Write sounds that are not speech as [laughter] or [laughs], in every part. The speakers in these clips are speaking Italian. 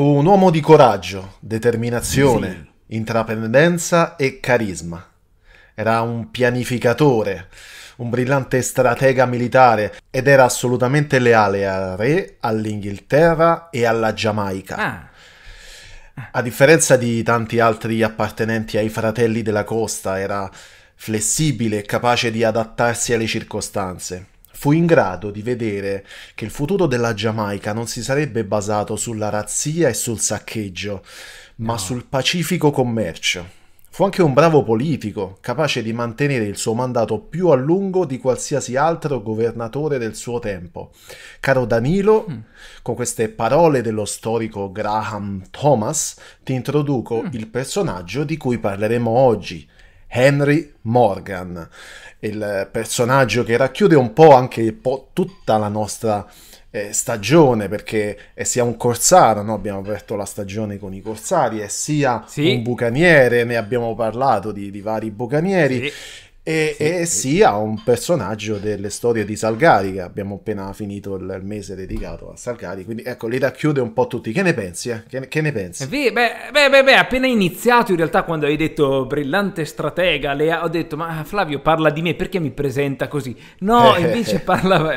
Fu un uomo di coraggio, determinazione, sì. intraprendenza e carisma. Era un pianificatore, un brillante stratega militare ed era assolutamente leale al re, all'Inghilterra e alla Giamaica. Ah. A differenza di tanti altri appartenenti ai fratelli della costa, era flessibile e capace di adattarsi alle circostanze fu in grado di vedere che il futuro della Giamaica non si sarebbe basato sulla razzia e sul saccheggio, ma no. sul pacifico commercio. Fu anche un bravo politico, capace di mantenere il suo mandato più a lungo di qualsiasi altro governatore del suo tempo. Caro Danilo, mm. con queste parole dello storico Graham Thomas, ti introduco mm. il personaggio di cui parleremo oggi, Henry Morgan il personaggio che racchiude un po' anche po tutta la nostra eh, stagione, perché è sia un corsaro, no? abbiamo aperto la stagione con i corsari, e sia sì. un bucaniere, ne abbiamo parlato di, di vari bucanieri. Sì e, sì, e sia un personaggio delle storie di Salgari, che abbiamo appena finito il, il mese dedicato a Salgari, quindi ecco, lì li chiude un po' tutti. Che ne pensi? Eh? Che, che, ne pensi? Beh, beh, beh, appena iniziato in realtà quando hai detto brillante stratega, le ho detto ma Flavio parla di me, perché mi presenta così? No, [laughs] eh, invece eh, parlava...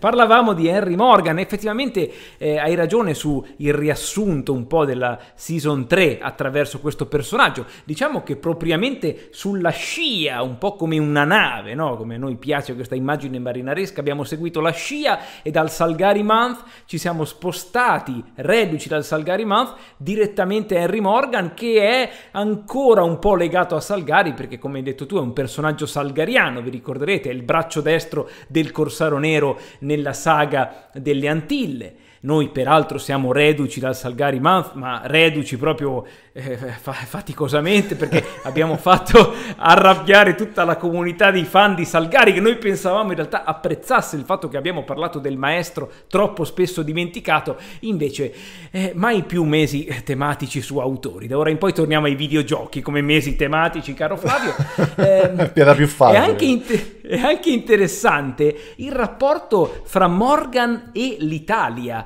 parlavamo di Henry Morgan, effettivamente eh, hai ragione sul riassunto un po' della season 3 attraverso questo personaggio, diciamo che propriamente sulla scia un un po' come una nave, no? come a noi piace questa immagine marinaresca, abbiamo seguito la scia e dal Salgari Month ci siamo spostati, reduci dal Salgari Month, direttamente a Henry Morgan che è ancora un po' legato a Salgari perché come hai detto tu è un personaggio salgariano, vi ricorderete, è il braccio destro del Corsaro Nero nella saga delle Antille noi peraltro siamo reduci dal Salgari Month, ma reduci proprio eh, faticosamente perché [laughs] abbiamo fatto arrabbiare tutta la comunità dei fan di Salgari che noi pensavamo in realtà apprezzasse il fatto che abbiamo parlato del maestro troppo spesso dimenticato, invece eh, mai più mesi eh, tematici su autori. Da ora in poi torniamo ai videogiochi come mesi tematici, caro Flavio. [laughs] Eh, Piena più facile. È anche, inter- è anche interessante il rapporto fra Morgan e l'Italia,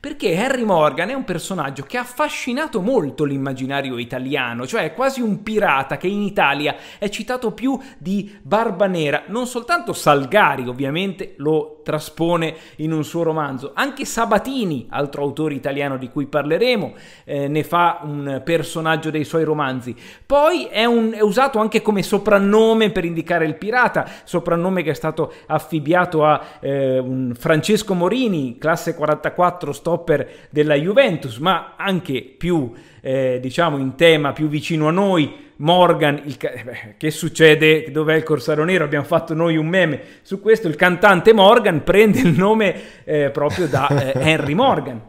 perché Harry Morgan è un personaggio che ha affascinato molto l'immaginario italiano, cioè è quasi un pirata che in Italia è citato più di Barba Nera, non soltanto Salgari ovviamente lo traspone in un suo romanzo, anche Sabatini, altro autore italiano di cui parleremo, eh, ne fa un personaggio dei suoi romanzi. Poi è, un, è usato anche come soprannome per indicare il pirata, soprannome che è stato affibbiato a eh, Francesco Morini, classe 44, storico stopper della Juventus, ma anche più, eh, diciamo, in tema più vicino a noi, Morgan, il, eh, beh, che succede? Dov'è il Corsaro Nero? Abbiamo fatto noi un meme su questo, il cantante Morgan prende il nome eh, proprio da eh, Henry Morgan.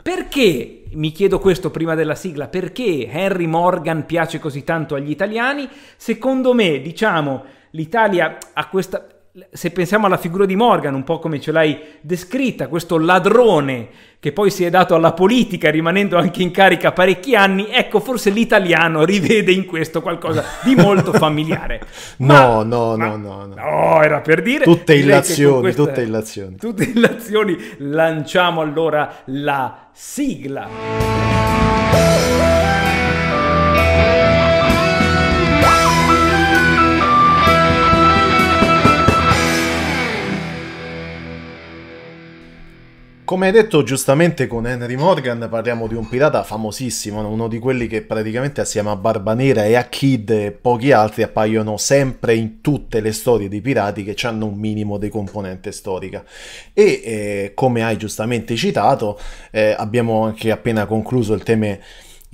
Perché, mi chiedo questo prima della sigla, perché Henry Morgan piace così tanto agli italiani? Secondo me, diciamo, l'Italia ha questa se pensiamo alla figura di Morgan, un po' come ce l'hai descritta, questo ladrone che poi si è dato alla politica rimanendo anche in carica parecchi anni, ecco forse l'italiano rivede in questo qualcosa di molto [laughs] familiare. Ma, no, no, ma, no, no, no, no. era per dire... Tutte illazioni, queste, tutte illazioni. Tutte illazioni. Lanciamo allora la sigla. Come hai detto giustamente con Henry Morgan parliamo di un pirata famosissimo, uno di quelli che praticamente assieme a Barba Nera e a Kid e pochi altri appaiono sempre in tutte le storie di pirati che hanno un minimo di componente storica. E eh, come hai giustamente citato eh, abbiamo anche appena concluso il tema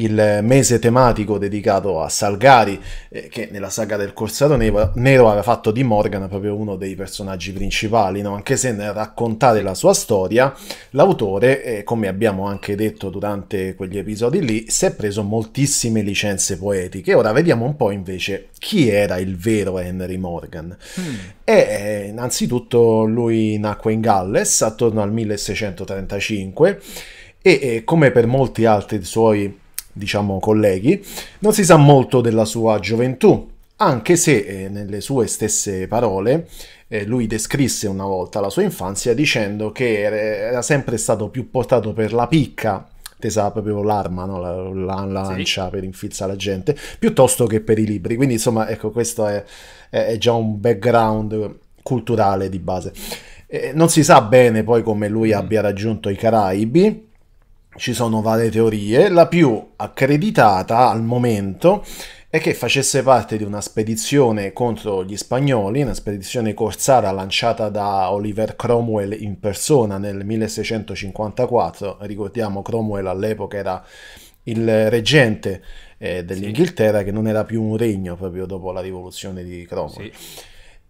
il mese tematico dedicato a Salgari, eh, che nella saga del Corsaro Nero, Nero aveva fatto di Morgan proprio uno dei personaggi principali, no? anche se nel raccontare la sua storia, l'autore, eh, come abbiamo anche detto durante quegli episodi lì, si è preso moltissime licenze poetiche. Ora vediamo un po' invece chi era il vero Henry Morgan. Mm. E eh, innanzitutto lui nacque in Galles attorno al 1635 e eh, come per molti altri suoi diciamo, colleghi, non si sa molto della sua gioventù, anche se eh, nelle sue stesse parole eh, lui descrisse una volta la sua infanzia dicendo che era sempre stato più portato per la picca tesa proprio l'arma, no? la, la, lancia sì. per infilzare la gente, piuttosto che per i libri. Quindi insomma, ecco, questo è, è già un background culturale di base. Eh, non si sa bene poi come lui mm. abbia raggiunto i Caraibi, ci sono varie teorie, la più accreditata al momento è che facesse parte di una spedizione contro gli spagnoli, una spedizione corsara lanciata da Oliver Cromwell in persona nel 1654. Ricordiamo Cromwell all'epoca era il reggente eh, dell'Inghilterra sì. che non era più un regno proprio dopo la rivoluzione di Cromwell. Sì.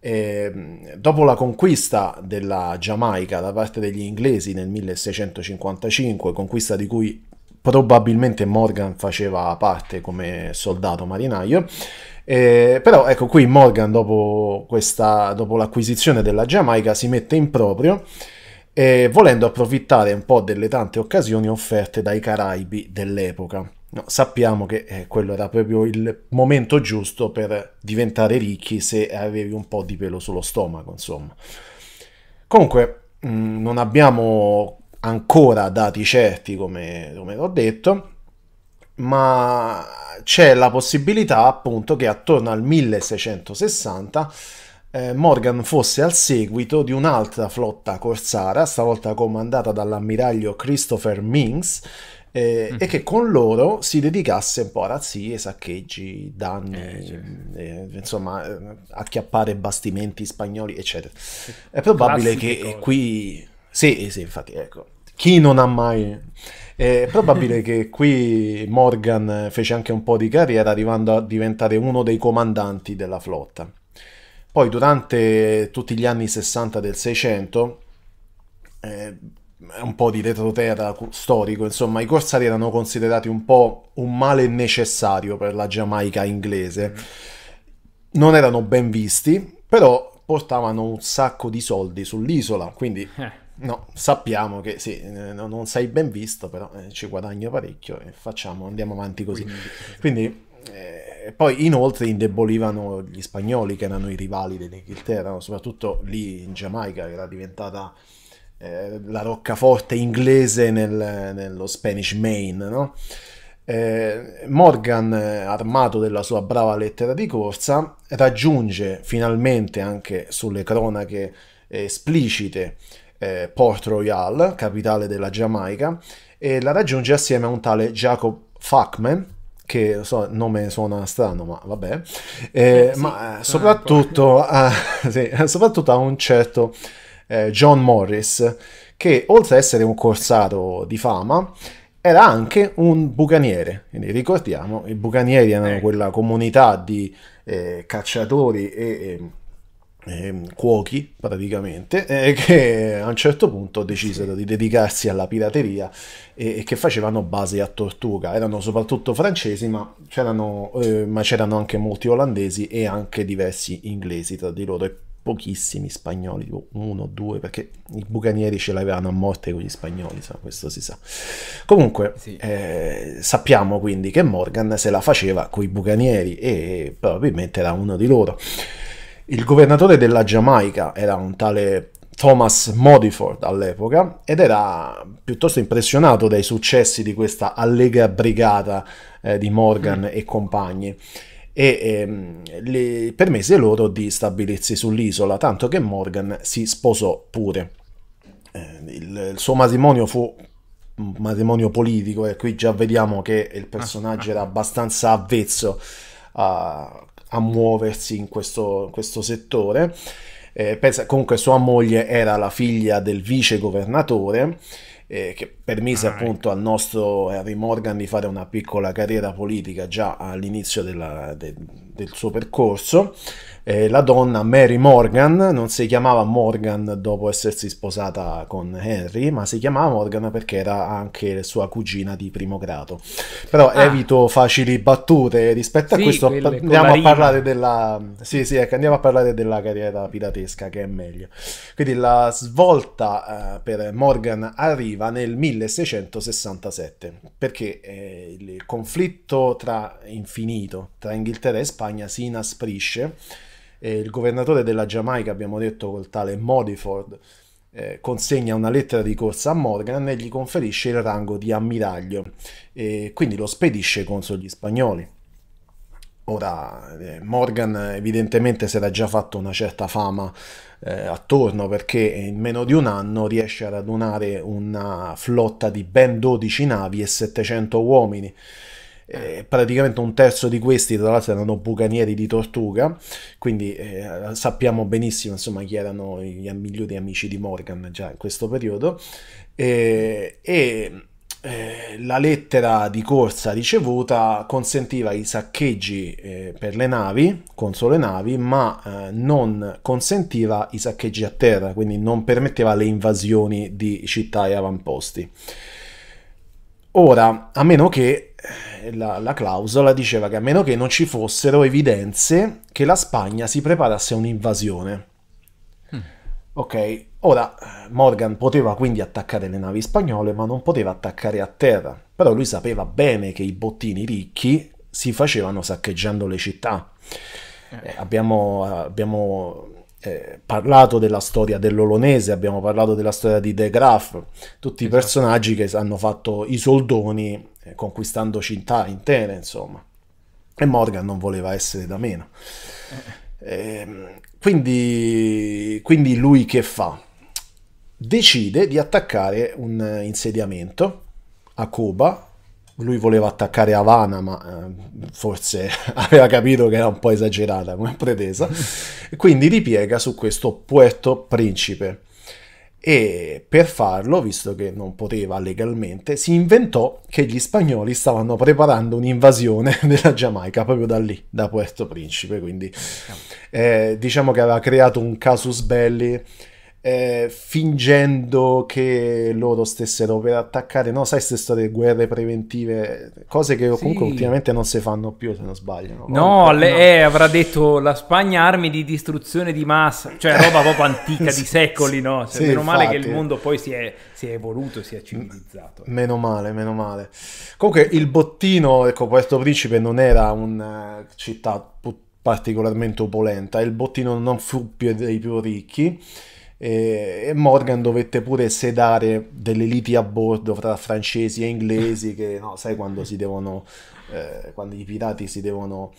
Eh, dopo la conquista della Giamaica da parte degli inglesi nel 1655, conquista di cui probabilmente Morgan faceva parte come soldato marinaio, eh, però ecco qui Morgan dopo, questa, dopo l'acquisizione della Giamaica si mette in proprio eh, volendo approfittare un po' delle tante occasioni offerte dai Caraibi dell'epoca. No, sappiamo che eh, quello era proprio il momento giusto per diventare ricchi se avevi un po' di pelo sullo stomaco, insomma. Comunque, mh, mm, non abbiamo ancora dati certi, come, come ho detto, ma c'è la possibilità appunto che attorno al 1660 eh, Morgan fosse al seguito di un'altra flotta corsara, stavolta comandata dall'ammiraglio Christopher Minks, eh, mm. e che con loro si dedicasse un po' a razzie, saccheggi, danni, eh, cioè. eh, insomma, eh, acchiappare bastimenti spagnoli, eccetera. È probabile Classiche che qui... Sì, sì, infatti, ecco. Chi non ha mai... È probabile [laughs] che qui Morgan fece anche un po' di carriera arrivando a diventare uno dei comandanti della flotta. Poi durante tutti gli anni 60 del 600 eh, un po' di retroterra storico, insomma, i corsari erano considerati un po' un male necessario per la Giamaica inglese. Non erano ben visti, però portavano un sacco di soldi sull'isola, quindi [laughs] eh. no, sappiamo che sì, eh, non sei ben visto, però eh, ci guadagna parecchio e facciamo, andiamo avanti così. Quindi eh, poi inoltre indebolivano gli spagnoli che erano i rivali dell'Inghilterra, soprattutto lì in Giamaica che era diventata eh, la roccaforte inglese nel, nello Spanish Main, no? Eh, Morgan, eh, armato della sua brava lettera di corsa, raggiunge finalmente anche sulle cronache esplicite eh, Port Royal, capitale della Giamaica, e la raggiunge assieme a un tale Jacob Fuckman, che so, nome suona strano, ma vabbè, eh, eh sì, ma ah, soprattutto ecco. a, [laughs] sì, soprattutto a un certo eh, John Morris, che oltre ad essere un corsaro di fama, era anche un bucaniere. Quindi ricordiamo, i bucanieri erano ecco. quella comunità di eh, cacciatori e... e eh, eh, cuochi praticamente eh, [laughs] che a un certo punto decisero di dedicarsi alla pirateria e, e, che facevano base a Tortuga erano soprattutto francesi ma c'erano, eh, ma c'erano anche molti olandesi e anche diversi inglesi tra di loro e pochissimi spagnoli, tipo uno o due, perché i bucanieri ce l'avevano a morte con gli spagnoli, so, questo si sa. Comunque, sì. eh, sappiamo quindi che Morgan se la faceva con i bucanieri e probabilmente era uno di loro. Il governatore della Giamaica era un tale Thomas Modiford all'epoca ed era piuttosto impressionato dai successi di questa allegra brigata eh, di Morgan mm. e compagni e ehm, le permise loro di stabilirsi sull'isola, tanto che Morgan si sposò pure. Eh, il, il suo matrimonio fu un matrimonio politico e qui già vediamo che il personaggio era abbastanza avvezzo a, a muoversi in questo, in questo settore. Eh, pensa, comunque sua moglie era la figlia del vice governatore eh, che permise ah, ecco. appunto ecco. al nostro Harry Morgan di fare una piccola carriera politica già all'inizio della, de, del suo percorso. Eh, la donna Mary Morgan non si chiamava Morgan dopo essersi sposata con Henry, ma si chiamava Morgan perché era anche sua cugina di primo grado. Però ah. evito facili battute rispetto sì, a questo. Andiamo a, parlare della, sì, sì, ecco, andiamo a parlare della carriera piratesca che è meglio. Quindi la svolta eh, per Morgan arriva nel 1900 1667, perché eh, il conflitto tra infinito tra Inghilterra e Spagna si inasprisce. Eh, il governatore della Giamaica, abbiamo detto col tale Modiford, eh, consegna una lettera di corsa a Morgan e gli conferisce il rango di ammiraglio, e quindi lo spedisce contro gli spagnoli. Ora, eh, Morgan evidentemente si era già fatto una certa fama eh, attorno perché in meno di un anno riesce a radunare una flotta di ben 12 navi e 700 uomini. Eh, praticamente un terzo di questi, tra l'altro, erano bucanieri di Tortuga, quindi eh, sappiamo benissimo insomma, chi erano i migliori amici di Morgan già in questo periodo. Eh, e eh, la lettera di corsa ricevuta consentiva i saccheggi eh, per le navi, con solo navi, ma eh, non consentiva i saccheggi a terra, quindi non permetteva le invasioni di città e avamposti. Ora, a meno che eh, la, la clausola diceva che a meno che non ci fossero evidenze che la Spagna si preparasse a un'invasione. Ok, ora Morgan poteva quindi attaccare le navi spagnole, ma non poteva attaccare a terra. Però lui sapeva bene che i bottini ricchi si facevano saccheggiando le città. Eh, eh abbiamo, abbiamo eh, parlato della storia dell'Olonese, abbiamo parlato della storia di De Graaf, tutti esatto. i personaggi che hanno fatto i soldoni eh, conquistando città intere, insomma. E Morgan non voleva essere da meno. Eh. Ehm, quindi, quindi lui che fa? Decide di attaccare un eh, insediamento a Cuba lui voleva attaccare Havana, ma eh, forse [laughs] aveva capito che era un po' esagerata come pretesa, [laughs] quindi ripiega su questo Puerto Principe e per farlo, visto che non poteva legalmente, si inventò che gli spagnoli stavano preparando un'invasione [laughs] della Giamaica proprio da lì, da Puerto Principe, quindi eh, diciamo che aveva creato un casus belli eh, fingendo che loro stessero per attaccare, no? Sai, queste storie guerre preventive, cose che sì. comunque ultimamente non si fanno più, se non sbaglio. No, no, le, no. Eh, avrà detto la Spagna armi di distruzione di massa, cioè roba proprio antica di [laughs] secoli, no? Cioè, sì, meno infatti. male che il mondo poi si è, si è, evoluto, si è civilizzato. Meno male, meno male. Comunque il bottino, ecco, Puerto Principe non era una eh, città particolarmente opulenta, il bottino non fu più dei più ricchi e, Morgan dovette pure sedare delle liti a bordo fra francesi e inglesi che no, sai quando si devono eh, quando i pirati si devono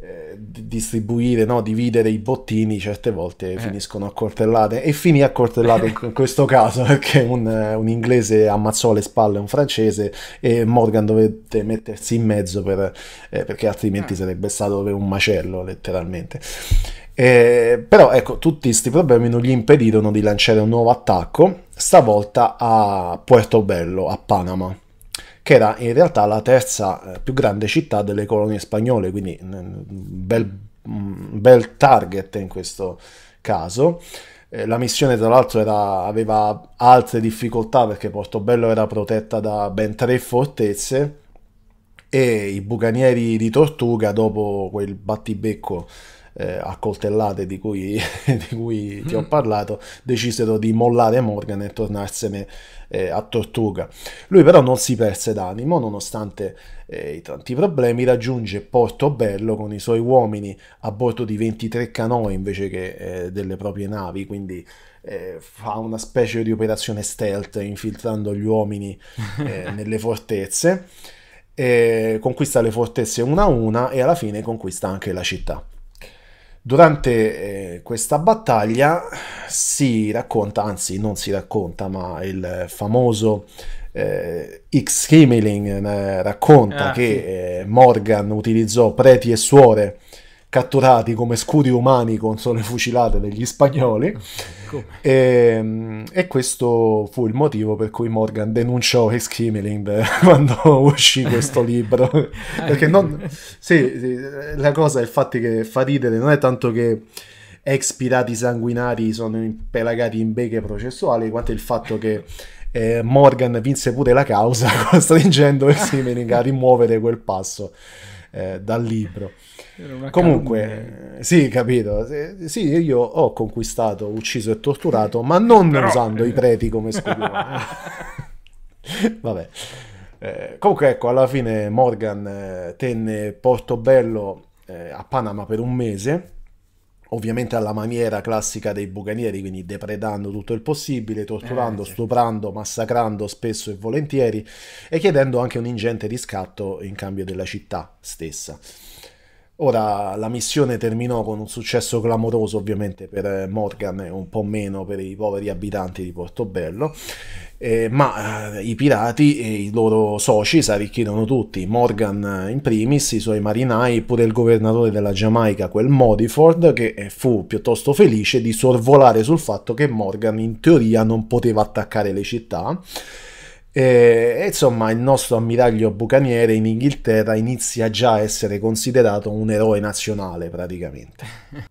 eh, distribuire, no? dividere i bottini certe volte eh. finiscono a coltellate e finì a coltellate in questo caso [laughs] perché un, un, inglese ammazzò le spalle a un francese e Morgan dovette mettersi in mezzo per, eh, perché altrimenti ah. sarebbe stato un macello letteralmente eh, però ecco, tutti questi problemi non gli impedirono di lanciare un nuovo attacco, stavolta a Puerto Bello, a Panama, che era in realtà la terza eh, più grande città delle colonie spagnole, quindi un mm, bel, mm, bel target in questo caso eh, la missione tra l'altro era, aveva altre difficoltà perché Bello era protetta da ben tre fortezze e i bucanieri di Tortuga dopo quel battibecco eh, accoltellate di cui, [laughs] di cui ti ho parlato, decisero di mollare Morgan e tornarsene eh, a Tortuga. Lui però non si perse d'animo, nonostante eh, i tanti problemi, raggiunge Portobello con i suoi uomini a bordo di 23 canoe invece che eh, delle proprie navi, quindi eh, fa una specie di operazione stealth infiltrando gli uomini eh, [laughs] nelle fortezze conquista le fortezze una a una e alla fine conquista anche la città. Durante eh, questa battaglia si racconta, anzi non si racconta, ma il famoso eh, X Himmling eh, racconta ah, che sì. Eh, Morgan utilizzò preti e suore catturati come scudi umani contro le fucilate degli spagnoli. E, ehm, e, questo fu il motivo per cui Morgan denunciò Hess Kimmeling [laughs] quando uscì questo libro. [laughs] Perché non, sì, sì, la cosa è il che fa ridere, non è tanto che ex pirati sanguinari sono impelagati in beghe processuali, quanto il fatto che eh, Morgan vinse pure la causa [laughs] costringendo Hess Kimmeling a rimuovere quel passo eh, dal libro. Comunque, sì, capito. Sì, io ho conquistato, ucciso e torturato, ma non Però... usando i eh. preti come scudo. [laughs] Vabbè. Eh, comunque, ecco, alla fine Morgan eh, tenne Portobello eh, a Panama per un mese, ovviamente alla maniera classica dei bucanieri, quindi depredando tutto il possibile, eh, torturando, sì. stuprando, massacrando spesso e volentieri e chiedendo anche un ingente riscatto in cambio della città stessa. Ora la missione terminò con un successo clamoroso ovviamente per eh, Morgan e un po' meno per i poveri abitanti di Portobello, eh, ma eh, i pirati e i loro soci si arricchirono tutti, Morgan eh, in primis, i suoi marinai e pure il governatore della Giamaica, quel Modiford, che eh, fu piuttosto felice di sorvolare sul fatto che Morgan in teoria non poteva attaccare le città eh, e, insomma, il nostro ammiraglio bucaniere in Inghilterra inizia già a essere considerato un eroe nazionale praticamente.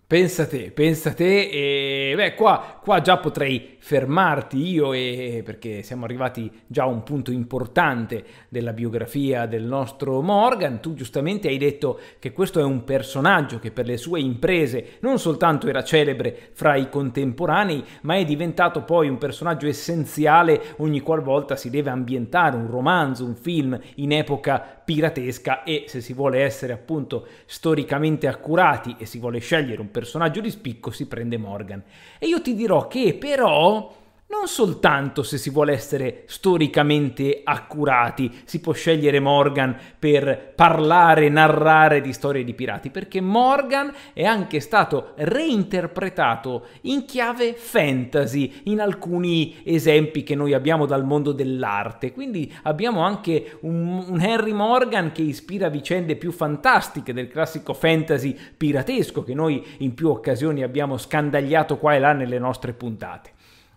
[laughs] Pensa te, pensa te, e beh, qua, qua già potrei fermarti io, e, perché siamo arrivati già a un punto importante della biografia del nostro Morgan. Tu giustamente hai detto che questo è un personaggio che per le sue imprese non soltanto era celebre fra i contemporanei, ma è diventato poi un personaggio essenziale ogni qualvolta si deve ambientare un romanzo, un film in epoca piratesca e se si vuole essere appunto storicamente accurati e si vuole scegliere un personaggio di spicco si prende Morgan. E io ti dirò che però non soltanto se si vuole essere storicamente accurati, si può scegliere Morgan per parlare, narrare di storie di pirati, perché Morgan è anche stato reinterpretato in chiave fantasy in alcuni esempi che noi abbiamo dal mondo dell'arte, quindi abbiamo anche un, un Henry Morgan che ispira vicende più fantastiche del classico fantasy piratesco che noi in più occasioni abbiamo scandagliato qua e là nelle nostre puntate.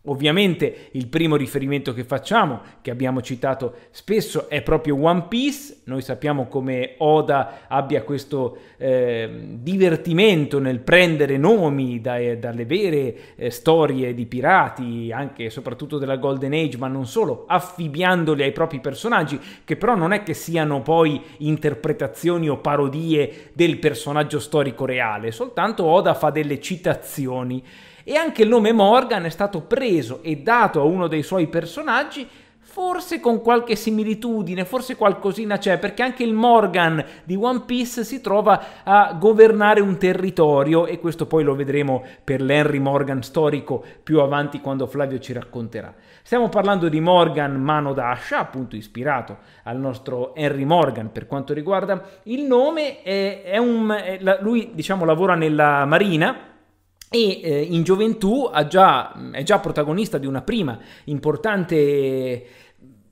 Ovviamente il primo riferimento che facciamo, che abbiamo citato spesso, è proprio One Piece. Noi sappiamo come Oda abbia questo eh, divertimento nel prendere nomi da, eh, dalle vere eh, storie di pirati, anche e soprattutto della Golden Age, ma non solo, affibbiandoli ai propri personaggi, che però non è che siano poi interpretazioni o parodie del personaggio storico reale, soltanto Oda fa delle citazioni. E anche il nome Morgan è stato preso e dato a uno dei suoi personaggi forse con qualche similitudine, forse qualcosina c'è, perché anche il Morgan di One Piece si trova a governare un territorio e questo poi lo vedremo per l'Henry Morgan storico più avanti quando Flavio ci racconterà. Stiamo parlando di Morgan Mano d'Ascia, appunto ispirato al nostro Henry Morgan per quanto riguarda il nome, è, è un, è, lui diciamo lavora nella marina, e eh, in gioventù già, è già protagonista di una prima importante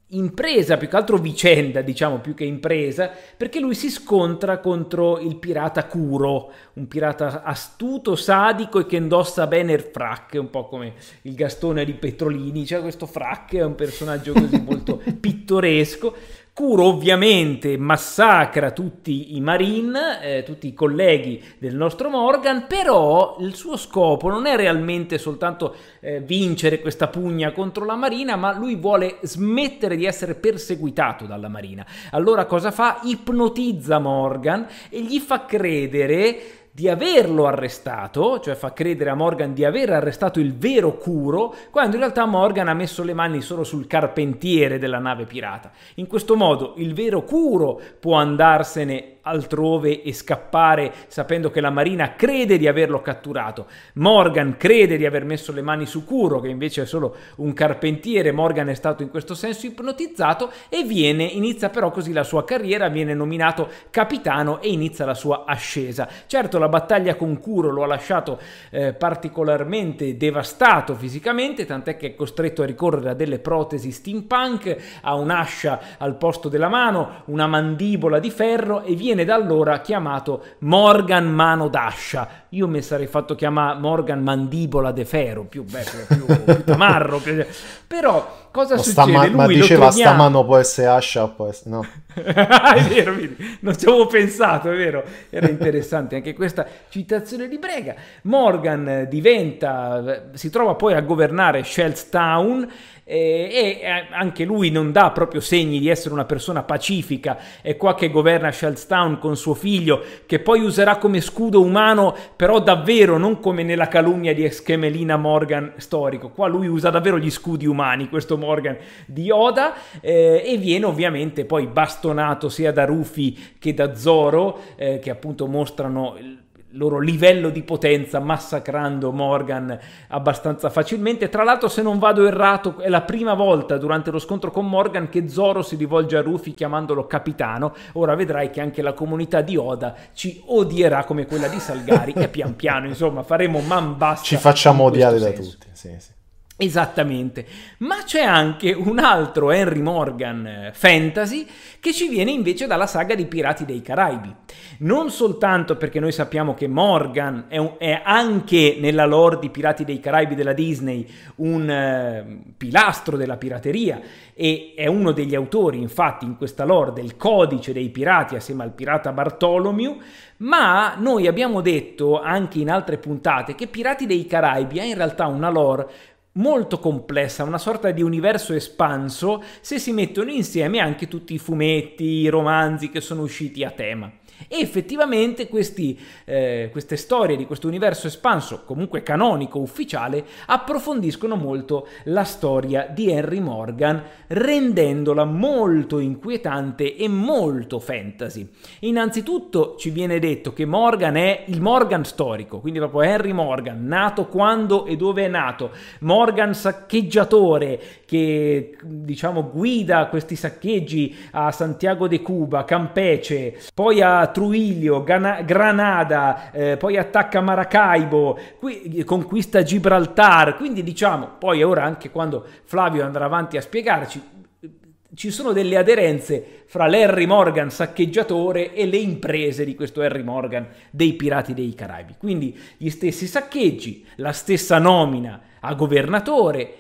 impresa, più che altro vicenda, diciamo più che impresa, perché lui si scontra contro il pirata Kuro, un pirata astuto, sadico e che indossa bene il frac, un po' come il Gastone di Petrolini, cioè questo frac è un personaggio così molto [laughs] pittoresco, Curo ovviamente massacra tutti i Marine, eh, tutti i colleghi del nostro Morgan, però il suo scopo non è realmente soltanto eh, vincere questa pugna contro la Marina, ma lui vuole smettere di essere perseguitato dalla Marina. Allora cosa fa? Ipnotizza Morgan e gli fa credere di averlo arrestato, cioè fa credere a Morgan di aver arrestato il vero Curo, quando in realtà Morgan ha messo le mani solo sul carpentiere della nave pirata. In questo modo il vero Curo può andarsene altrove e scappare sapendo che la Marina crede di averlo catturato. Morgan crede di aver messo le mani su Curo, che invece è solo un carpentiere. Morgan è stato in questo senso ipnotizzato e viene, inizia però così la sua carriera, viene nominato capitano e inizia la sua ascesa. Certo la battaglia con Curo lo ha lasciato eh, particolarmente devastato fisicamente, tant'è che è costretto a ricorrere a delle protesi steampunk, a un'ascia al posto della mano, una mandibola di ferro e viene viene da allora chiamato Morgan Mano d'Ascia, io mi sarei fatto chiamare Morgan Mandibola de Ferro, più, bello, più, più tamarro, più... però cosa ma succede? Ma, ma diceva sta mano può essere ascia, può essere... no. [laughs] è vero, vedi? non ci avevo pensato, è vero, era interessante anche questa citazione di Brega. Morgan diventa, si trova poi a governare Shellstown eh, e, e eh, anche lui non dà proprio segni di essere una persona pacifica, è qua che governa Shellstown con suo figlio che poi userà come scudo umano però davvero non come nella calunnia di Eschemelina Morgan storico, qua lui usa davvero gli scudi umani, questo Morgan di Oda, eh, e viene ovviamente poi bastonato sia da Rufy che da Zoro, eh, che appunto mostrano... Il, loro livello di potenza massacrando Morgan abbastanza facilmente. Tra l'altro, se non vado errato, è la prima volta durante lo scontro con Morgan che Zoro si rivolge a Rufy chiamandolo capitano. Ora vedrai che anche la comunità di Oda ci odierà come quella di Salgari e pian piano, insomma, faremo man basta. Ci facciamo odiare da senso. tutti, sì, sì. Esattamente, ma c'è anche un altro Henry Morgan eh, fantasy che ci viene invece dalla saga di Pirati dei Caraibi. Non soltanto perché noi sappiamo che Morgan è, un, è anche nella lore di Pirati dei Caraibi della Disney un uh, pilastro della pirateria e è uno degli autori infatti in questa lore del codice dei pirati assieme al pirata Bartolomeo, ma noi abbiamo detto anche in altre puntate che Pirati dei Caraibi è in realtà una lore molto complessa, una sorta di universo espanso se si mettono insieme anche tutti i fumetti, i romanzi che sono usciti a tema. E effettivamente questi, eh, queste storie di questo universo espanso, comunque canonico, ufficiale, approfondiscono molto la storia di Henry Morgan, rendendola molto inquietante e molto fantasy. Innanzitutto ci viene detto che Morgan è il Morgan storico, quindi proprio Henry Morgan, nato quando e dove è nato, Morgan saccheggiatore che diciamo guida questi saccheggi a Santiago de Cuba, Campeche, poi a da Truilio, Gana- Granada, eh, poi attacca Maracaibo, qui, conquista Gibraltar, quindi diciamo, poi ora anche quando Flavio andrà avanti a spiegarci, ci sono delle aderenze fra l'Harry Morgan saccheggiatore e le imprese di questo Harry Morgan dei Pirati dei Caraibi. Quindi gli stessi saccheggi, la stessa nomina a governatore,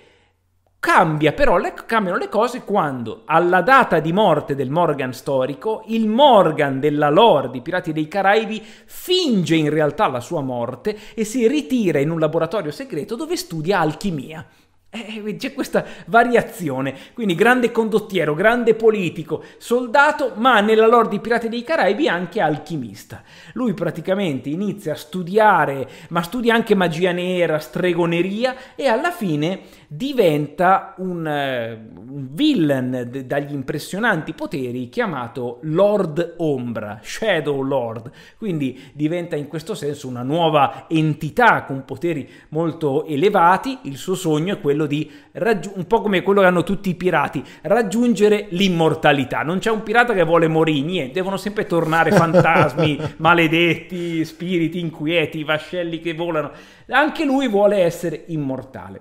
Cambia però le, cambiano le cose quando alla data di morte del Morgan storico, il Morgan della lore di Pirati dei Caraibi finge in realtà la sua morte e si ritira in un laboratorio segreto dove studia alchimia. Eh, eh c'è questa variazione, quindi grande condottiero, grande politico, soldato, ma nella lore di Pirati dei Caraibi anche alchimista. Lui praticamente inizia a studiare, ma studia anche magia nera, stregoneria e alla fine diventa un, eh, un villain d- dagli impressionanti poteri chiamato Lord Ombra, Shadow Lord, quindi diventa in questo senso una nuova entità con poteri molto elevati, il suo sogno è quello di raggiungere, un po' come quello che hanno tutti i pirati, raggiungere l'immortalità, non c'è un pirata che vuole morire, niente, devono sempre tornare [laughs] fantasmi, maledetti, spiriti inquieti, vascelli che volano, anche lui vuole essere immortale.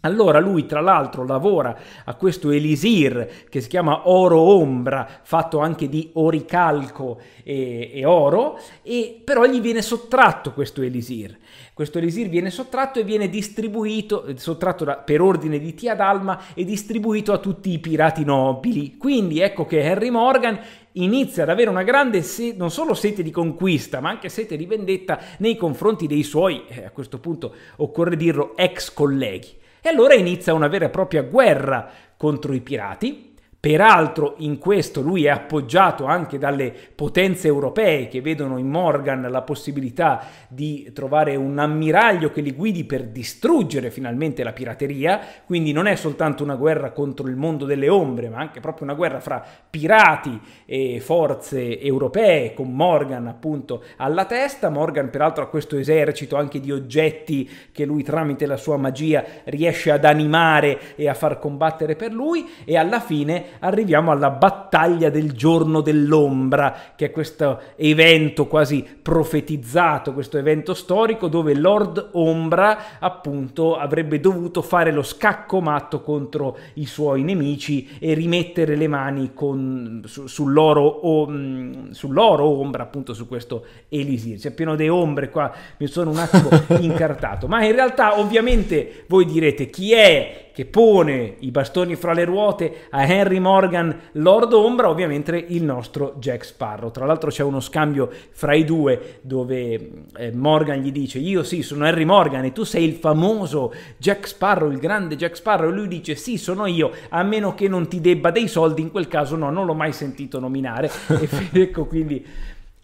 Allora lui tra l'altro lavora a questo elisir che si chiama oro ombra, fatto anche di oricalco e, e oro, e però gli viene sottratto questo elisir. Questo elisir viene sottratto e viene distribuito, sottratto da, per ordine di Tia Dalma e distribuito a tutti i pirati nobili. Quindi ecco che Harry Morgan inizia ad avere una grande se- non solo sete di conquista, ma anche sete di vendetta nei confronti dei suoi, eh, a questo punto occorre dirlo, ex colleghi. E allora inizia una vera e propria guerra contro i pirati Peraltro in questo lui è appoggiato anche dalle potenze europee che vedono in Morgan la possibilità di trovare un ammiraglio che li guidi per distruggere finalmente la pirateria, quindi non è soltanto una guerra contro il mondo delle ombre, ma anche proprio una guerra fra pirati e forze europee con Morgan appunto alla testa. Morgan peraltro ha questo esercito anche di oggetti che lui tramite la sua magia riesce ad animare e a far combattere per lui e alla fine arriviamo alla battaglia del giorno dell'ombra, che è questo evento quasi profetizzato, questo evento storico dove Lord Ombra appunto avrebbe dovuto fare lo scacco matto contro i suoi nemici e rimettere le mani con, su, sull'oro, o, mm, sull'oro ombra, appunto su questo elisir. C'è pieno di ombre qua, mi sono un attimo [laughs] incartato, ma in realtà ovviamente voi direte chi è che pone i bastoni fra le ruote a Henry Morgan, Lord Ombra, ovviamente il nostro Jack Sparrow. Tra l'altro c'è uno scambio fra i due dove eh, Morgan gli dice io sì sono Henry Morgan e tu sei il famoso Jack Sparrow, il grande Jack Sparrow e lui dice sì sono io a meno che non ti debba dei soldi, in quel caso no, non l'ho mai sentito nominare. [laughs] e ecco quindi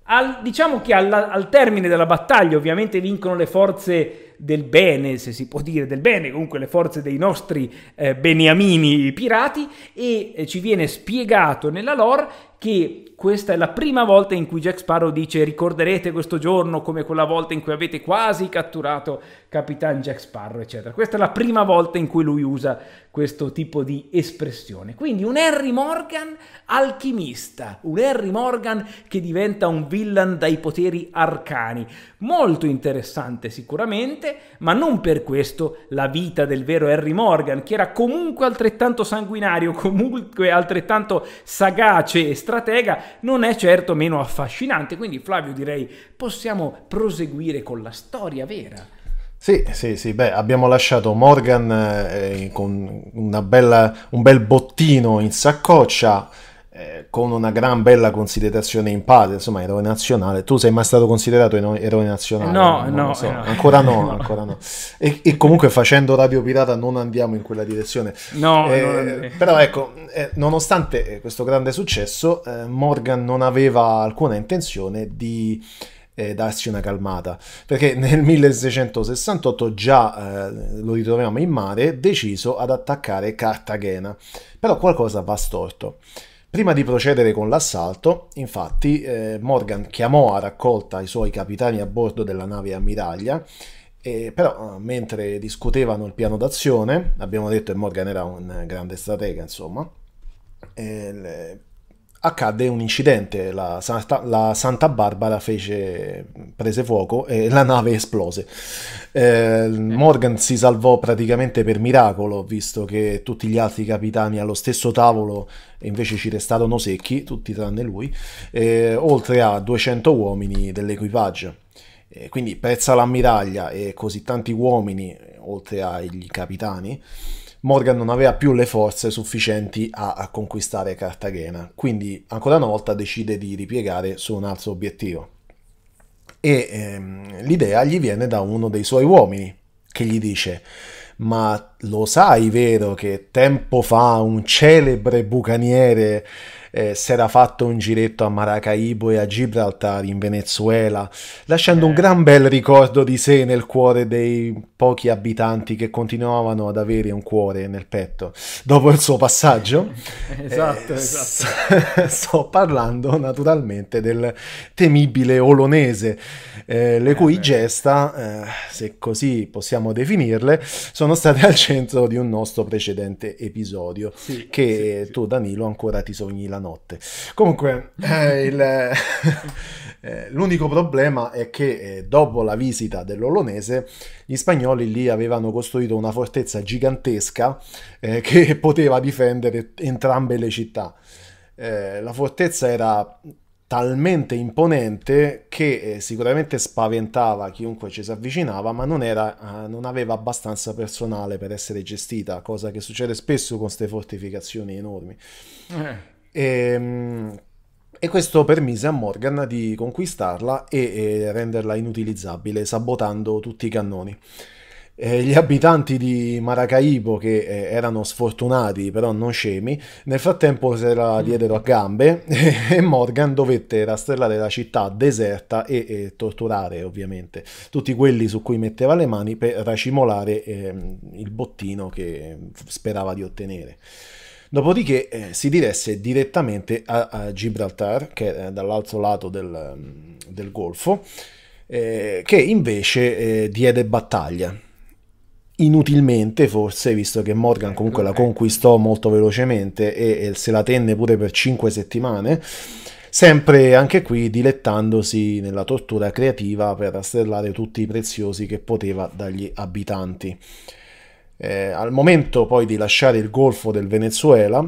al, diciamo che alla, al termine della battaglia ovviamente vincono le forze del bene, se si può dire del bene, comunque le forze dei nostri eh, beniamini pirati e eh, ci viene spiegato nella lore che questa è la prima volta in cui Jack Sparrow dice ricorderete questo giorno come quella volta in cui avete quasi catturato Capitan Jack Sparrow, eccetera. Questa è la prima volta in cui lui usa questo tipo di espressione. Quindi un Harry Morgan alchimista, un Harry Morgan che diventa un villain dai poteri arcani. Molto interessante sicuramente, ma non per questo la vita del vero Harry Morgan, che era comunque altrettanto sanguinario, comunque altrettanto sagace e stratega, non è certo meno affascinante. Quindi Flavio direi possiamo proseguire con la storia vera. Sì, sì, sì, beh, abbiamo lasciato Morgan eh, con bella, un bel bottino in saccoccia con una gran bella considerazione in padre, insomma, eroe nazionale. Tu sei mai stato considerato eroe nazionale? No, no, so. Eh, no. ancora no, no. [laughs] ancora no. E, e, comunque facendo Radio Pirata non andiamo in quella direzione. No, eh, però ecco, eh, nonostante eh, questo grande successo, eh, Morgan non aveva alcuna intenzione di darsi una calmata perché nel 1668 già eh, lo ritroviamo in mare deciso ad attaccare Cartagena però qualcosa va storto Prima di procedere con l'assalto, infatti, eh, Morgan chiamò a raccolta i suoi capitani a bordo della nave ammiraglia, e, però eh, mentre discutevano il piano d'azione, abbiamo detto che Morgan era un grande stratega, insomma, eh, accadde un incidente, la Santa, la Santa Barbara fece, prese fuoco e [laughs] la nave esplose. Eh, Morgan si salvò praticamente per miracolo, visto che tutti gli altri capitani allo stesso tavolo invece ci restarono secchi, tutti tranne lui, eh, oltre a 200 uomini dell'equipaggio. Eh, quindi pezza l'ammiraglia e così tanti uomini, oltre ai capitani, Morgan non aveva più le forze sufficienti a, a conquistare Cartagena, quindi ancora una volta decide di ripiegare su un altro obiettivo. E ehm, l'idea gli viene da uno dei suoi uomini, che gli dice ma lo sai vero che tempo fa un celebre bucaniere eh, si era fatto un giretto a Maracaibo e a Gibraltar in Venezuela, lasciando un eh. gran bel ricordo di sé nel cuore dei pochi abitanti che continuavano ad avere un cuore nel petto dopo il suo passaggio. [laughs] esatto, eh, esatto. [laughs] Sto parlando naturalmente del temibile Olonese, eh, le eh, cui gesta, eh, se così possiamo definirle, sono state al centro di un nostro precedente episodio sì, che sì, tu Danilo ancora ti sogni la notte. Comunque, eh, il, [laughs] eh, l'unico problema è che eh, dopo la visita dell'Olonese, gli spagnoli lì avevano costruito una fortezza gigantesca eh, che [laughs] poteva difendere entrambe le città. Eh, la fortezza era talmente imponente che eh, sicuramente spaventava chiunque ci si avvicinava, ma non, era, non, aveva abbastanza personale per essere gestita, cosa che succede spesso con queste fortificazioni enormi. Eh. E, ehm, e questo permise a Morgan di conquistarla e, e renderla inutilizzabile, sabotando tutti i cannoni eh, gli abitanti di Maracaibo, che eh, erano sfortunati però non scemi, nel frattempo se la mm. diedero a gambe [laughs] e Morgan dovette rastrellare la città deserta e, e torturare ovviamente tutti quelli su cui metteva le mani per racimolare eh, il bottino che eh, sperava di ottenere. Dopodiché eh, si diresse direttamente a, a, Gibraltar, che è dall'altro lato del, mm, del Golfo, eh, che invece eh, diede battaglia. Inutilmente forse, visto che Morgan comunque la ecco, conquistò molto velocemente e, e se la tenne pure per cinque settimane sempre anche qui dilettandosi nella tortura creativa per rastrellare tutti i preziosi che poteva dagli abitanti. Eh, al momento poi di lasciare il golfo del Venezuela,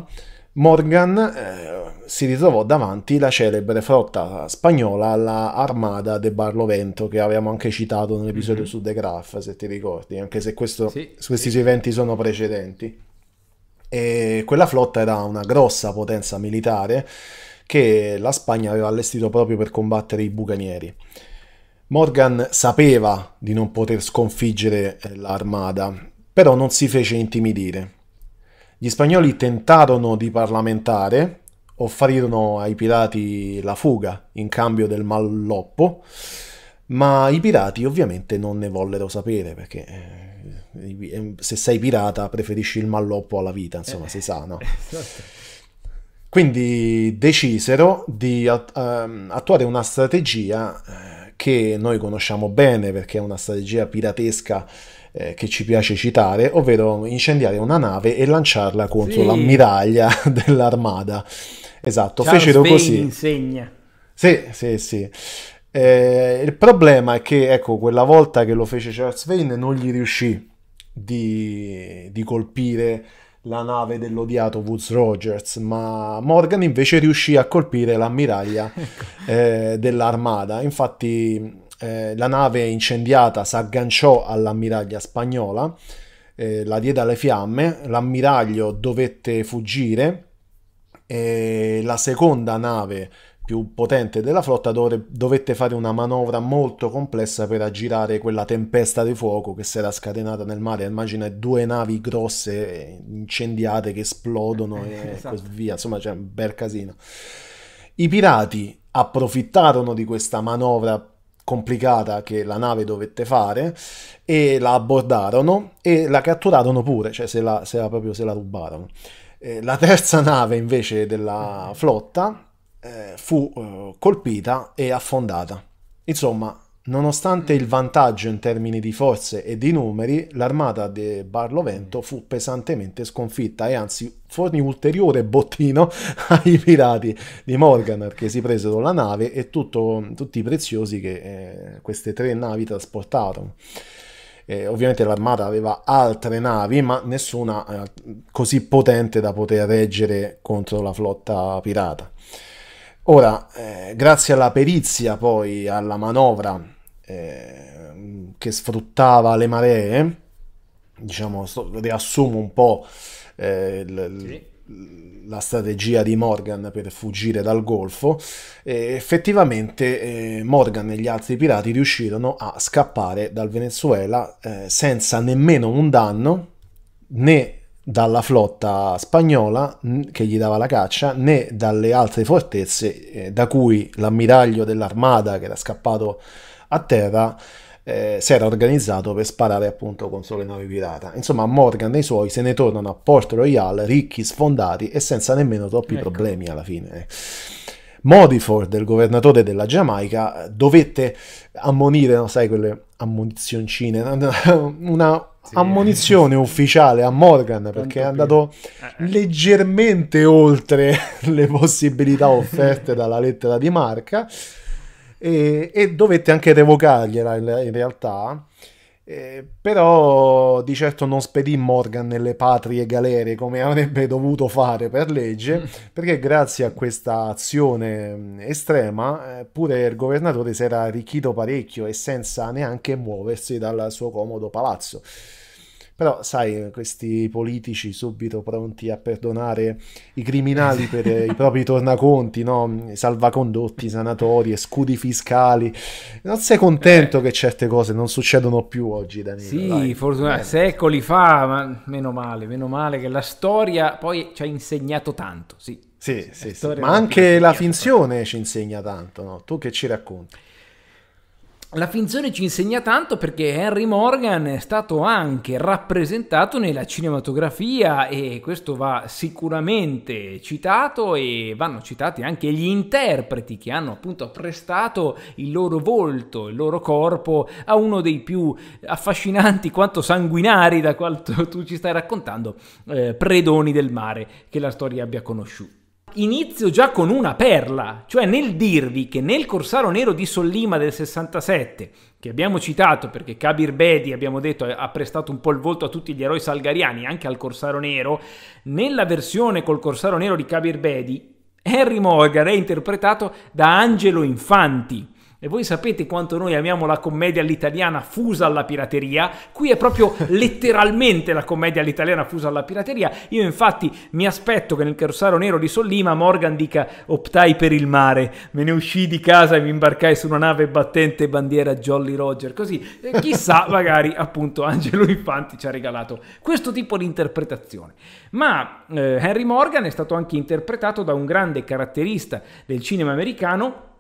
Morgan eh, si ritrovò davanti la celebre flotta spagnola, la Armada de Barlovento, che avevamo anche citato nell'episodio mm-hmm. su The Graph, se ti ricordi, anche se questo, sì, questi sì. eventi sono precedenti. E quella flotta era una grossa potenza militare che la Spagna aveva allestito proprio per combattere i bucanieri. Morgan sapeva di non poter sconfiggere eh, l'armada però non si fece intimidire. Gli spagnoli tentarono di parlamentare, offrirono ai pirati la fuga in cambio del malloppo, ma i pirati ovviamente non ne vollero sapere perché eh, eh, se sei pirata preferisci il malloppo alla vita, insomma, eh, si sa, no? Eh, certo. Quindi decisero di ehm, attuare una strategia che noi conosciamo bene perché è una strategia piratesca eh, che ci piace citare, ovvero incendiare una nave e lanciarla contro sì. l'ammiraglia [laughs] dell'armada. Esatto, Charles fecero Bain così. Insegna. Sì, sì, sì. Eh, il problema è che, ecco, quella volta che lo fece Charles Vane non gli riuscì di, di colpire la nave dell'odiato Woods Rogers, ma Morgan invece riuscì a colpire l'ammiraglia [laughs] eh, dell'armada. Infatti eh, la nave incendiata si agganciò all'ammiraglia spagnola, eh, la diede alle fiamme, l'ammiraglio dovette fuggire e la seconda nave più potente della flotta dove, dovette fare una manovra molto complessa per aggirare quella tempesta di fuoco che si era scatenata nel mare. Immagina due navi grosse eh, incendiate che esplodono eh, e esatto. così via. Insomma, c'è un bel casino. I pirati approfittarono di questa manovra complicata che la nave dovette fare e la abbordarono e la catturarono pure, cioè se la, se la proprio se la rubarono. Eh, la terza [laughs] nave invece della flotta eh, fu eh, colpita e affondata. Insomma, Nonostante il vantaggio in termini di forze e di numeri, l'armata di Barlovento fu pesantemente sconfitta e anzi fornì ulteriore bottino [laughs] ai pirati di Morgan che si presero la nave e tutto, tutti i preziosi che eh, queste tre navi trasportarono. Eh, ovviamente l'armata aveva altre navi, ma nessuna eh, così potente da poter reggere contro la flotta pirata. Ora, eh, grazie alla perizia poi, alla manovra Ehm, che sfruttava le maree, diciamo, riassumo un po' eh, l- sì la strategia di Morgan per fuggire dal golfo, eh, effettivamente eh, Morgan e gli altri pirati riuscirono a scappare dal Venezuela eh, senza nemmeno un danno né dalla flotta spagnola che gli dava la caccia né dalle altre fortezze eh, da cui l'ammiraglio dell'armada che era scappato a terra eh, si era organizzato per sparare appunto contro le navi pirata. Insomma, Morgan e i suoi se ne tornano a Port Royal ricchi, sfondati e senza nemmeno troppi ecco. problemi alla fine. Eh. Modiford, il governatore della Giamaica, dovette ammonire, no, sai, quelle ammunizioncine, [laughs] una sì. ammonizione ufficiale a Morgan Tanto perché è andato più. Eh, eh. leggermente oltre [laughs] le possibilità offerte dalla lettera di marca e, e dovette anche revocargliela in realtà. Eh, però di certo non spedì Morgan nelle patrie galere come avrebbe dovuto fare per legge, mm. perché grazie a questa azione mm, estrema eh, pure il governatore si era arricchito parecchio e senza neanche muoversi dal suo comodo palazzo. Però, sai, questi politici subito pronti a perdonare i criminali per i [laughs] propri tornaconti, no? salvacondotti, sanatorie, scudi fiscali. Non sei contento eh. che certe cose non succedono più oggi, Danilo? Sì, dai. fortuna- eh. secoli fa, ma meno male, meno male che la storia poi ci ha insegnato tanto, sì. Sì, sì, sì, sì. ma anche la finzione ci insegna tanto, no? Tu che ci racconti? La finzione ci insegna tanto perché Henry Morgan è stato anche rappresentato nella cinematografia e questo va sicuramente citato e vanno citati anche gli interpreti che hanno appunto prestato il loro volto, il loro corpo a uno dei più affascinanti quanto sanguinari da quanto [laughs] tu ci stai raccontando eh, predoni del mare che la storia abbia conosciuto inizio già con una perla, cioè nel dirvi che nel Corsaro Nero di Sollima del 67, che abbiamo citato perché Kabir Bedi, abbiamo detto, ha prestato un po' il volto a tutti gli eroi salgariani, anche al Corsaro Nero, nella versione col Corsaro Nero di Kabir Bedi, Harry Morgan è interpretato da Angelo Infanti, e voi sapete quanto noi amiamo la commedia all'italiana fusa alla pirateria? Qui è proprio [laughs] letteralmente la commedia all'italiana fusa alla pirateria. Io infatti mi aspetto che nel Carossaro Nero di Sollima Morgan dica optai per il mare, me ne uscii di casa e mi imbarcai su una nave battente bandiera Jolly Roger. Così, e eh, chissà, [laughs] magari appunto Angelo Infanti ci ha regalato questo tipo di interpretazione. Ma eh, Henry Morgan è stato anche interpretato da un grande caratterista del cinema americano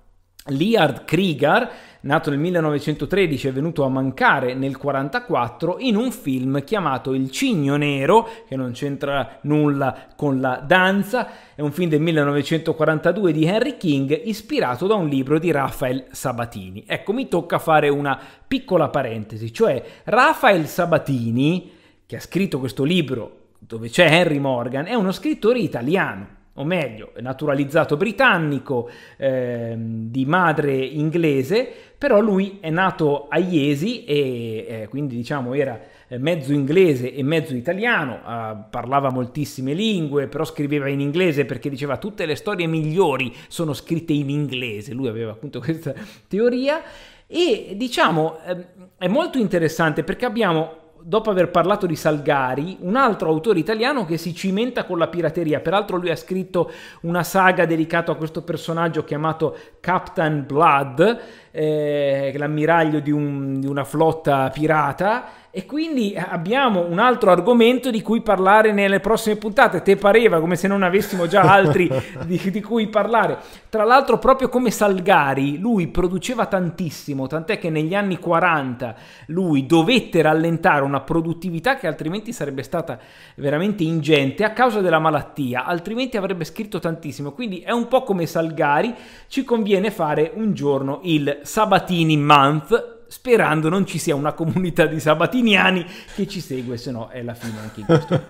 Liard Krieger, nato nel 1913 è venuto a mancare nel 1944 in un film chiamato Il Cigno Nero, che non c'entra nulla con la danza, è un film del 1942 di Henry King ispirato da un libro di Raphael Sabatini. Ecco, mi tocca fare una piccola parentesi, cioè Raphael Sabatini, che ha scritto questo libro dove c'è Henry Morgan, è uno scrittore italiano o meglio, naturalizzato britannico eh, di madre inglese, però lui è nato a Iesi e eh, quindi diciamo era eh, mezzo inglese e mezzo italiano, eh, parlava moltissime lingue, però scriveva in inglese perché diceva tutte le storie migliori sono scritte in inglese, lui aveva appunto questa teoria e diciamo ehm, è molto interessante perché abbiamo dopo aver parlato di Salgari, un altro autore italiano che si cimenta con la pirateria. Peraltro lui ha scritto una saga dedicata a questo personaggio chiamato Captain Blood, eh, l'ammiraglio di, un, di una flotta pirata e quindi eh, abbiamo un altro argomento di cui parlare nelle prossime puntate. Te pareva come se non avessimo già altri [laughs] di, di, cui parlare. Tra l'altro, proprio come Salgari, lui produceva tantissimo, tant'è che negli anni 40 lui dovette rallentare una produttività che altrimenti sarebbe stata veramente ingente a causa della malattia, altrimenti avrebbe scritto tantissimo. Quindi è un po' come Salgari, ci conviene fare un giorno il Sabatini Month sperando non ci sia una comunità di sabatiniani che ci segue, se no è la fine anche in questo.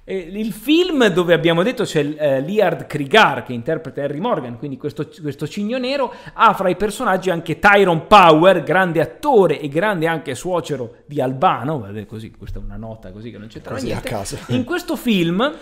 [laughs] il film dove abbiamo detto c'è eh, Liard Krigar che interpreta Harry Morgan, quindi questo, questo, cigno nero, ha fra i personaggi anche Tyrone Power, grande attore e grande anche suocero di Albano, vabbè così, questa è una nota così che non c'entra così niente. A caso. In questo film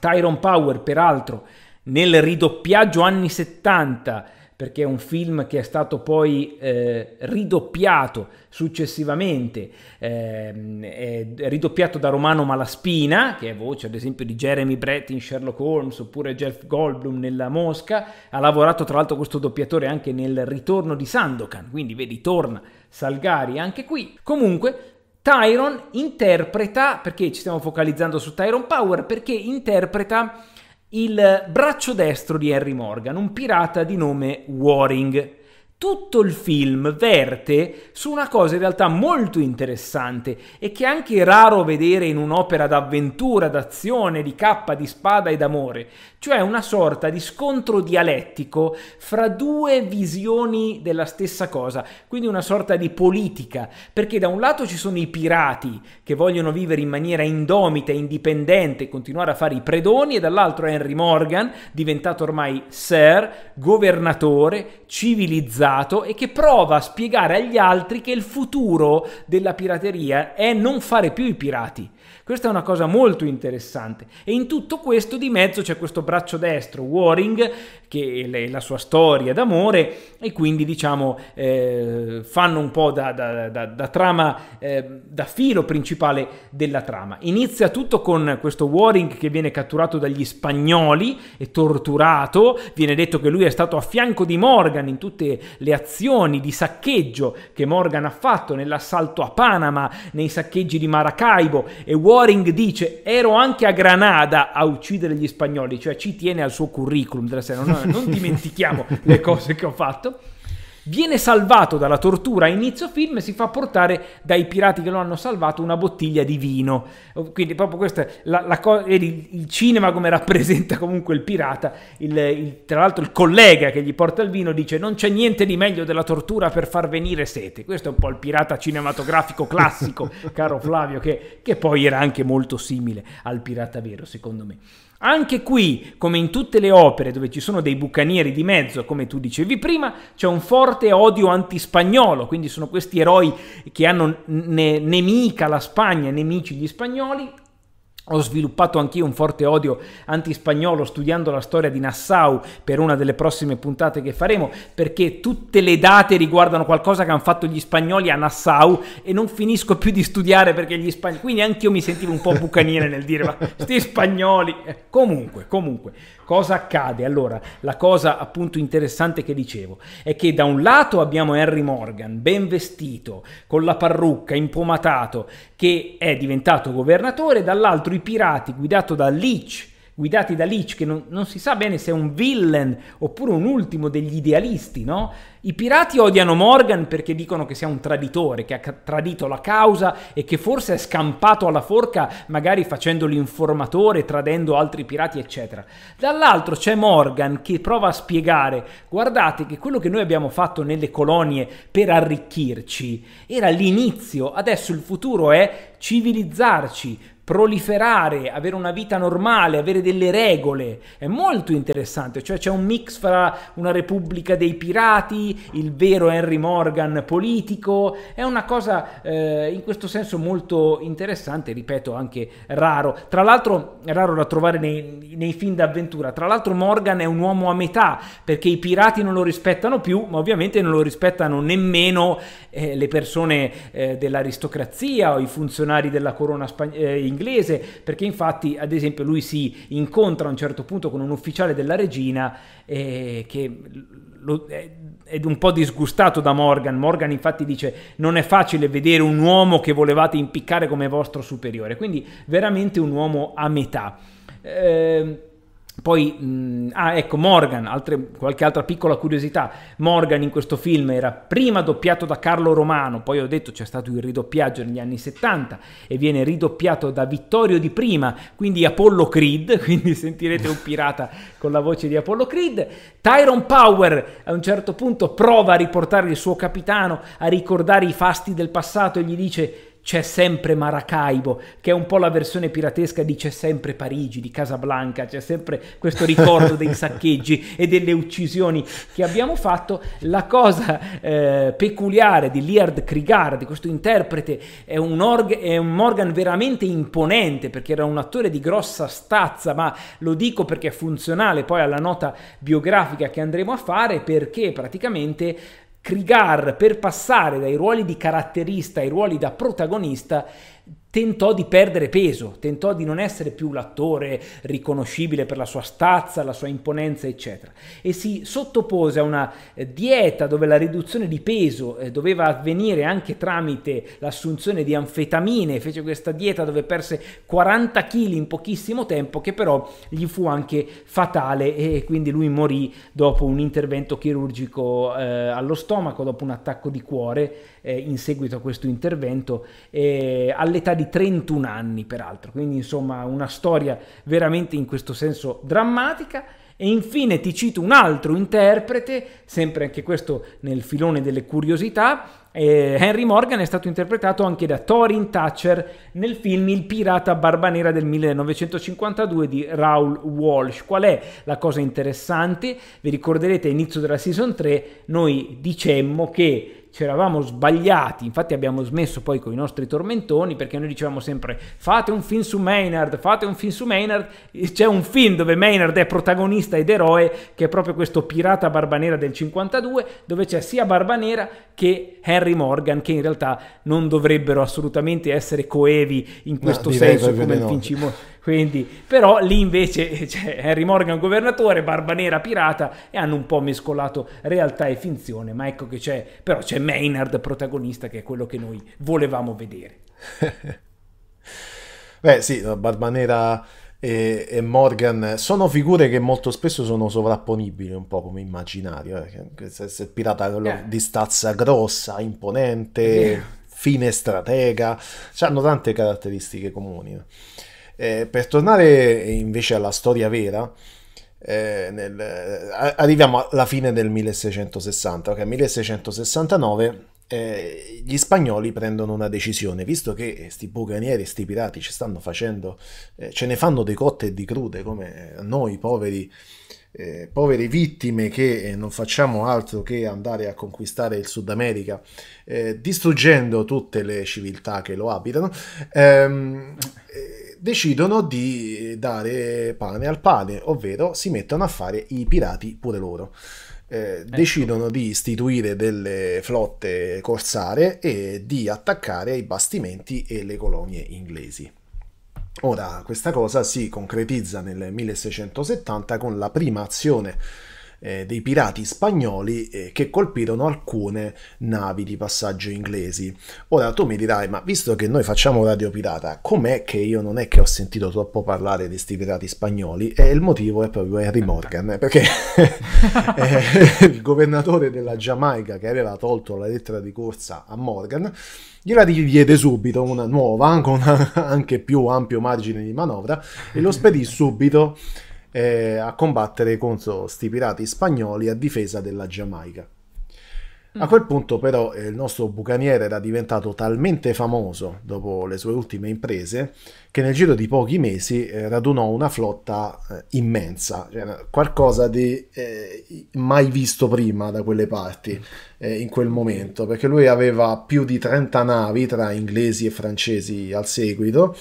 Tyrone Power peraltro nel ridoppiaggio anni 70 perché è un film che è stato poi eh, ridoppiato successivamente, eh, ridoppiato da Romano Malaspina, che è voce ad esempio di Jeremy Brett in Sherlock Holmes oppure Jeff Goldblum nella Mosca, ha lavorato tra l'altro questo doppiatore anche nel ritorno di Sandokan, quindi vedi torna Salgari anche qui. Comunque Tyron interpreta, perché ci stiamo focalizzando su Tyron Power, perché interpreta il braccio destro di Harry Morgan, un pirata di nome Waring. Tutto il film verte su una cosa in realtà molto interessante e che è anche raro vedere in un'opera d'avventura, d'azione, di cappa, di spada e d'amore, cioè una sorta di scontro dialettico fra due visioni della stessa cosa, quindi una sorta di politica, perché da un lato ci sono i pirati che vogliono vivere in maniera indomita e indipendente, continuare a fare i predoni, e dall'altro Henry Morgan, diventato ormai sir, governatore, civilizzato e che prova a spiegare agli altri che il futuro della pirateria è non fare più i pirati questa è una cosa molto interessante. E in tutto questo di mezzo c'è questo braccio destro, Waring, che è la sua storia d'amore e quindi diciamo eh, fanno un po' da, da, da, da trama, eh, da filo principale della trama. Inizia tutto con questo Waring che viene catturato dagli spagnoli e torturato, viene detto che lui è stato a fianco di Morgan in tutte le azioni di saccheggio che Morgan ha fatto nell'assalto a Panama, nei saccheggi di Maracaibo e Waring dice ero anche a Granada a uccidere gli spagnoli, cioè ci tiene al suo curriculum della serie, non, non dimentichiamo [laughs] le cose che ho fatto. Viene salvato dalla tortura a inizio film e si fa portare dai pirati che lo hanno salvato una bottiglia di vino. Quindi proprio questa la, la co- il, cinema come rappresenta comunque il pirata. Il, il, tra l'altro il collega che gli porta il vino dice non c'è niente di meglio della tortura per far venire sete. Questo è un po' il pirata cinematografico classico, [laughs] caro Flavio, che, che poi era anche molto simile al pirata vero secondo me. Anche qui, come in tutte le opere dove ci sono dei bucanieri di mezzo, come tu dicevi prima, c'è un forte odio antispagnolo, quindi sono questi eroi che hanno ne- nemica la Spagna, nemici gli spagnoli, ho sviluppato anch'io un forte odio antispagnolo studiando la storia di Nassau per una delle prossime puntate che faremo, perché tutte le date riguardano qualcosa che hanno fatto gli spagnoli a Nassau e non finisco più di studiare perché gli spagnoli... Quindi anch'io mi sentivo un po' bucaniere nel dire, ma sti spagnoli... Eh, comunque, comunque cosa accade? Allora, la cosa appunto interessante che dicevo è che da un lato abbiamo Harry Morgan, ben vestito, con la parrucca, impomatato, che è diventato governatore, dall'altro i pirati, guidato da Leach, guidati da Leach, che non, non, si sa bene se è un villain oppure un ultimo degli idealisti, no? I pirati odiano Morgan perché dicono che sia un traditore, che ha tradito la causa e che forse è scampato alla forca, magari facendo l'informatore, tradendo altri pirati, eccetera. Dall'altro c'è Morgan che prova a spiegare, guardate che quello che noi abbiamo fatto nelle colonie per arricchirci era l'inizio, adesso il futuro è civilizzarci, proliferare, avere una vita normale, avere delle regole. È molto interessante, cioè c'è un mix fra una repubblica dei pirati, il vero Henry Morgan politico, è una cosa eh, in questo senso molto interessante, ripeto anche raro. Tra l'altro è raro da trovare nei, nei film d'avventura, tra l'altro Morgan è un uomo a metà perché i pirati non lo rispettano più, ma ovviamente non lo rispettano nemmeno eh, le persone eh, dell'aristocrazia o i funzionari della corona spagnola. Eh, inglese inglese, perché infatti ad esempio lui si incontra a un certo punto con un ufficiale della regina eh, che lo, eh, è un po' disgustato da Morgan. Morgan infatti dice non è facile vedere un uomo che volevate impiccare come vostro superiore, quindi veramente un uomo a metà. Eh, poi, mh, ah ecco, Morgan, altre, qualche altra piccola curiosità, Morgan in questo film era prima doppiato da Carlo Romano, poi ho detto c'è stato il ridoppiaggio negli anni 70 e viene ridoppiato da Vittorio di Prima, quindi Apollo Creed, [laughs] quindi sentirete un pirata con la voce di Apollo Creed. Tyrone Power a un certo punto prova a riportare il suo capitano a ricordare i fasti del passato e gli dice c'è sempre Maracaibo, che è un po' la versione piratesca di c'è sempre Parigi, di Casablanca, c'è sempre questo ricordo dei saccheggi e delle uccisioni che abbiamo fatto. La cosa eh, peculiare di Liard Krigar, di questo interprete, è un, org- è un Morgan veramente imponente perché era un attore di grossa stazza, ma lo dico perché è funzionale poi alla nota biografica che andremo a fare perché praticamente Krigar per passare dai ruoli di caratterista ai ruoli da protagonista tentò di perdere peso, tentò di non essere più l'attore riconoscibile per la sua stazza, la sua imponenza, eccetera, e si sottopose a una eh, dieta dove la riduzione di peso eh, doveva avvenire anche tramite l'assunzione di anfetamine, fece questa dieta dove perse 40 kg in pochissimo tempo che però gli fu anche fatale e quindi lui morì dopo un intervento chirurgico eh, allo stomaco, dopo un attacco di cuore eh, in seguito a questo intervento, eh, all'età di 31 anni peraltro, quindi insomma una storia veramente in questo senso drammatica. E infine ti cito un altro interprete, sempre anche questo nel filone delle curiosità. Eh, Henry Morgan è stato interpretato anche da Thorin Thatcher nel film Il pirata barbanera del 1952 di Raoul Walsh. Qual è la cosa interessante? Vi ricorderete, all'inizio della season 3 noi dicemmo che ci eravamo sbagliati, infatti abbiamo smesso poi con i nostri tormentoni perché noi dicevamo sempre fate un film su Maynard, fate un film su Maynard, c'è un film dove Maynard è protagonista ed eroe che è proprio questo pirata barbanera del 52 dove c'è sia Barbanera che Henry Morgan che in realtà non dovrebbero assolutamente essere coevi in questo no, senso come il film quindi, però lì invece [laughs] c'è cioè, Henry Morgan governatore, barba nera pirata e hanno un po' mescolato realtà e finzione, ma ecco che c'è, però c'è Maynard protagonista che è quello che noi volevamo vedere. [laughs] Beh sì, Barbanera e, e, Morgan sono figure che molto spesso sono sovrapponibili un po' come immaginario eh. se, se pirata eh. di stazza grossa imponente eh. fine stratega hanno tante caratteristiche comuni eh. Eh, per tornare invece alla storia vera, eh, nel, eh, arriviamo alla fine del 1660, ok? 1669 eh, gli spagnoli prendono una decisione, visto che questi bucanieri, questi pirati ci stanno facendo, eh, ce ne fanno di cotte e di crude come noi poveri eh, povere vittime che eh, non facciamo altro che andare a conquistare il Sud America, eh, distruggendo tutte le civiltà che lo abitano. Ehm, decidono di dare pane al pane, ovvero si mettono a fare i pirati pure loro. Eh, ecco. decidono di istituire delle flotte corsare e di attaccare i bastimenti e le colonie inglesi. Ora, questa cosa si concretizza nel 1670 con la prima azione eh, dei pirati spagnoli eh, che colpirono alcune navi di passaggio inglesi. Ora tu mi dirai, ma visto che noi facciamo Radio Pirata, com'è che io non è che ho sentito troppo parlare di questi pirati spagnoli? E il motivo è proprio Harry Morgan, eh, perché [laughs] il governatore della Giamaica che aveva tolto la lettera di corsa a Morgan, gliela diede subito una nuova, con anche più ampio margine di manovra, e lo spedì subito eh, a combattere contro sti pirati spagnoli a difesa della Giamaica. A mm. quel punto però eh, il nostro bucaniere era diventato talmente famoso dopo le sue ultime imprese che nel giro di pochi mesi eh, radunò una flotta eh, immensa, cioè, qualcosa di eh, mai visto prima da quelle parti mm. eh, in quel momento, perché lui aveva più di 30 navi tra inglesi e francesi al seguito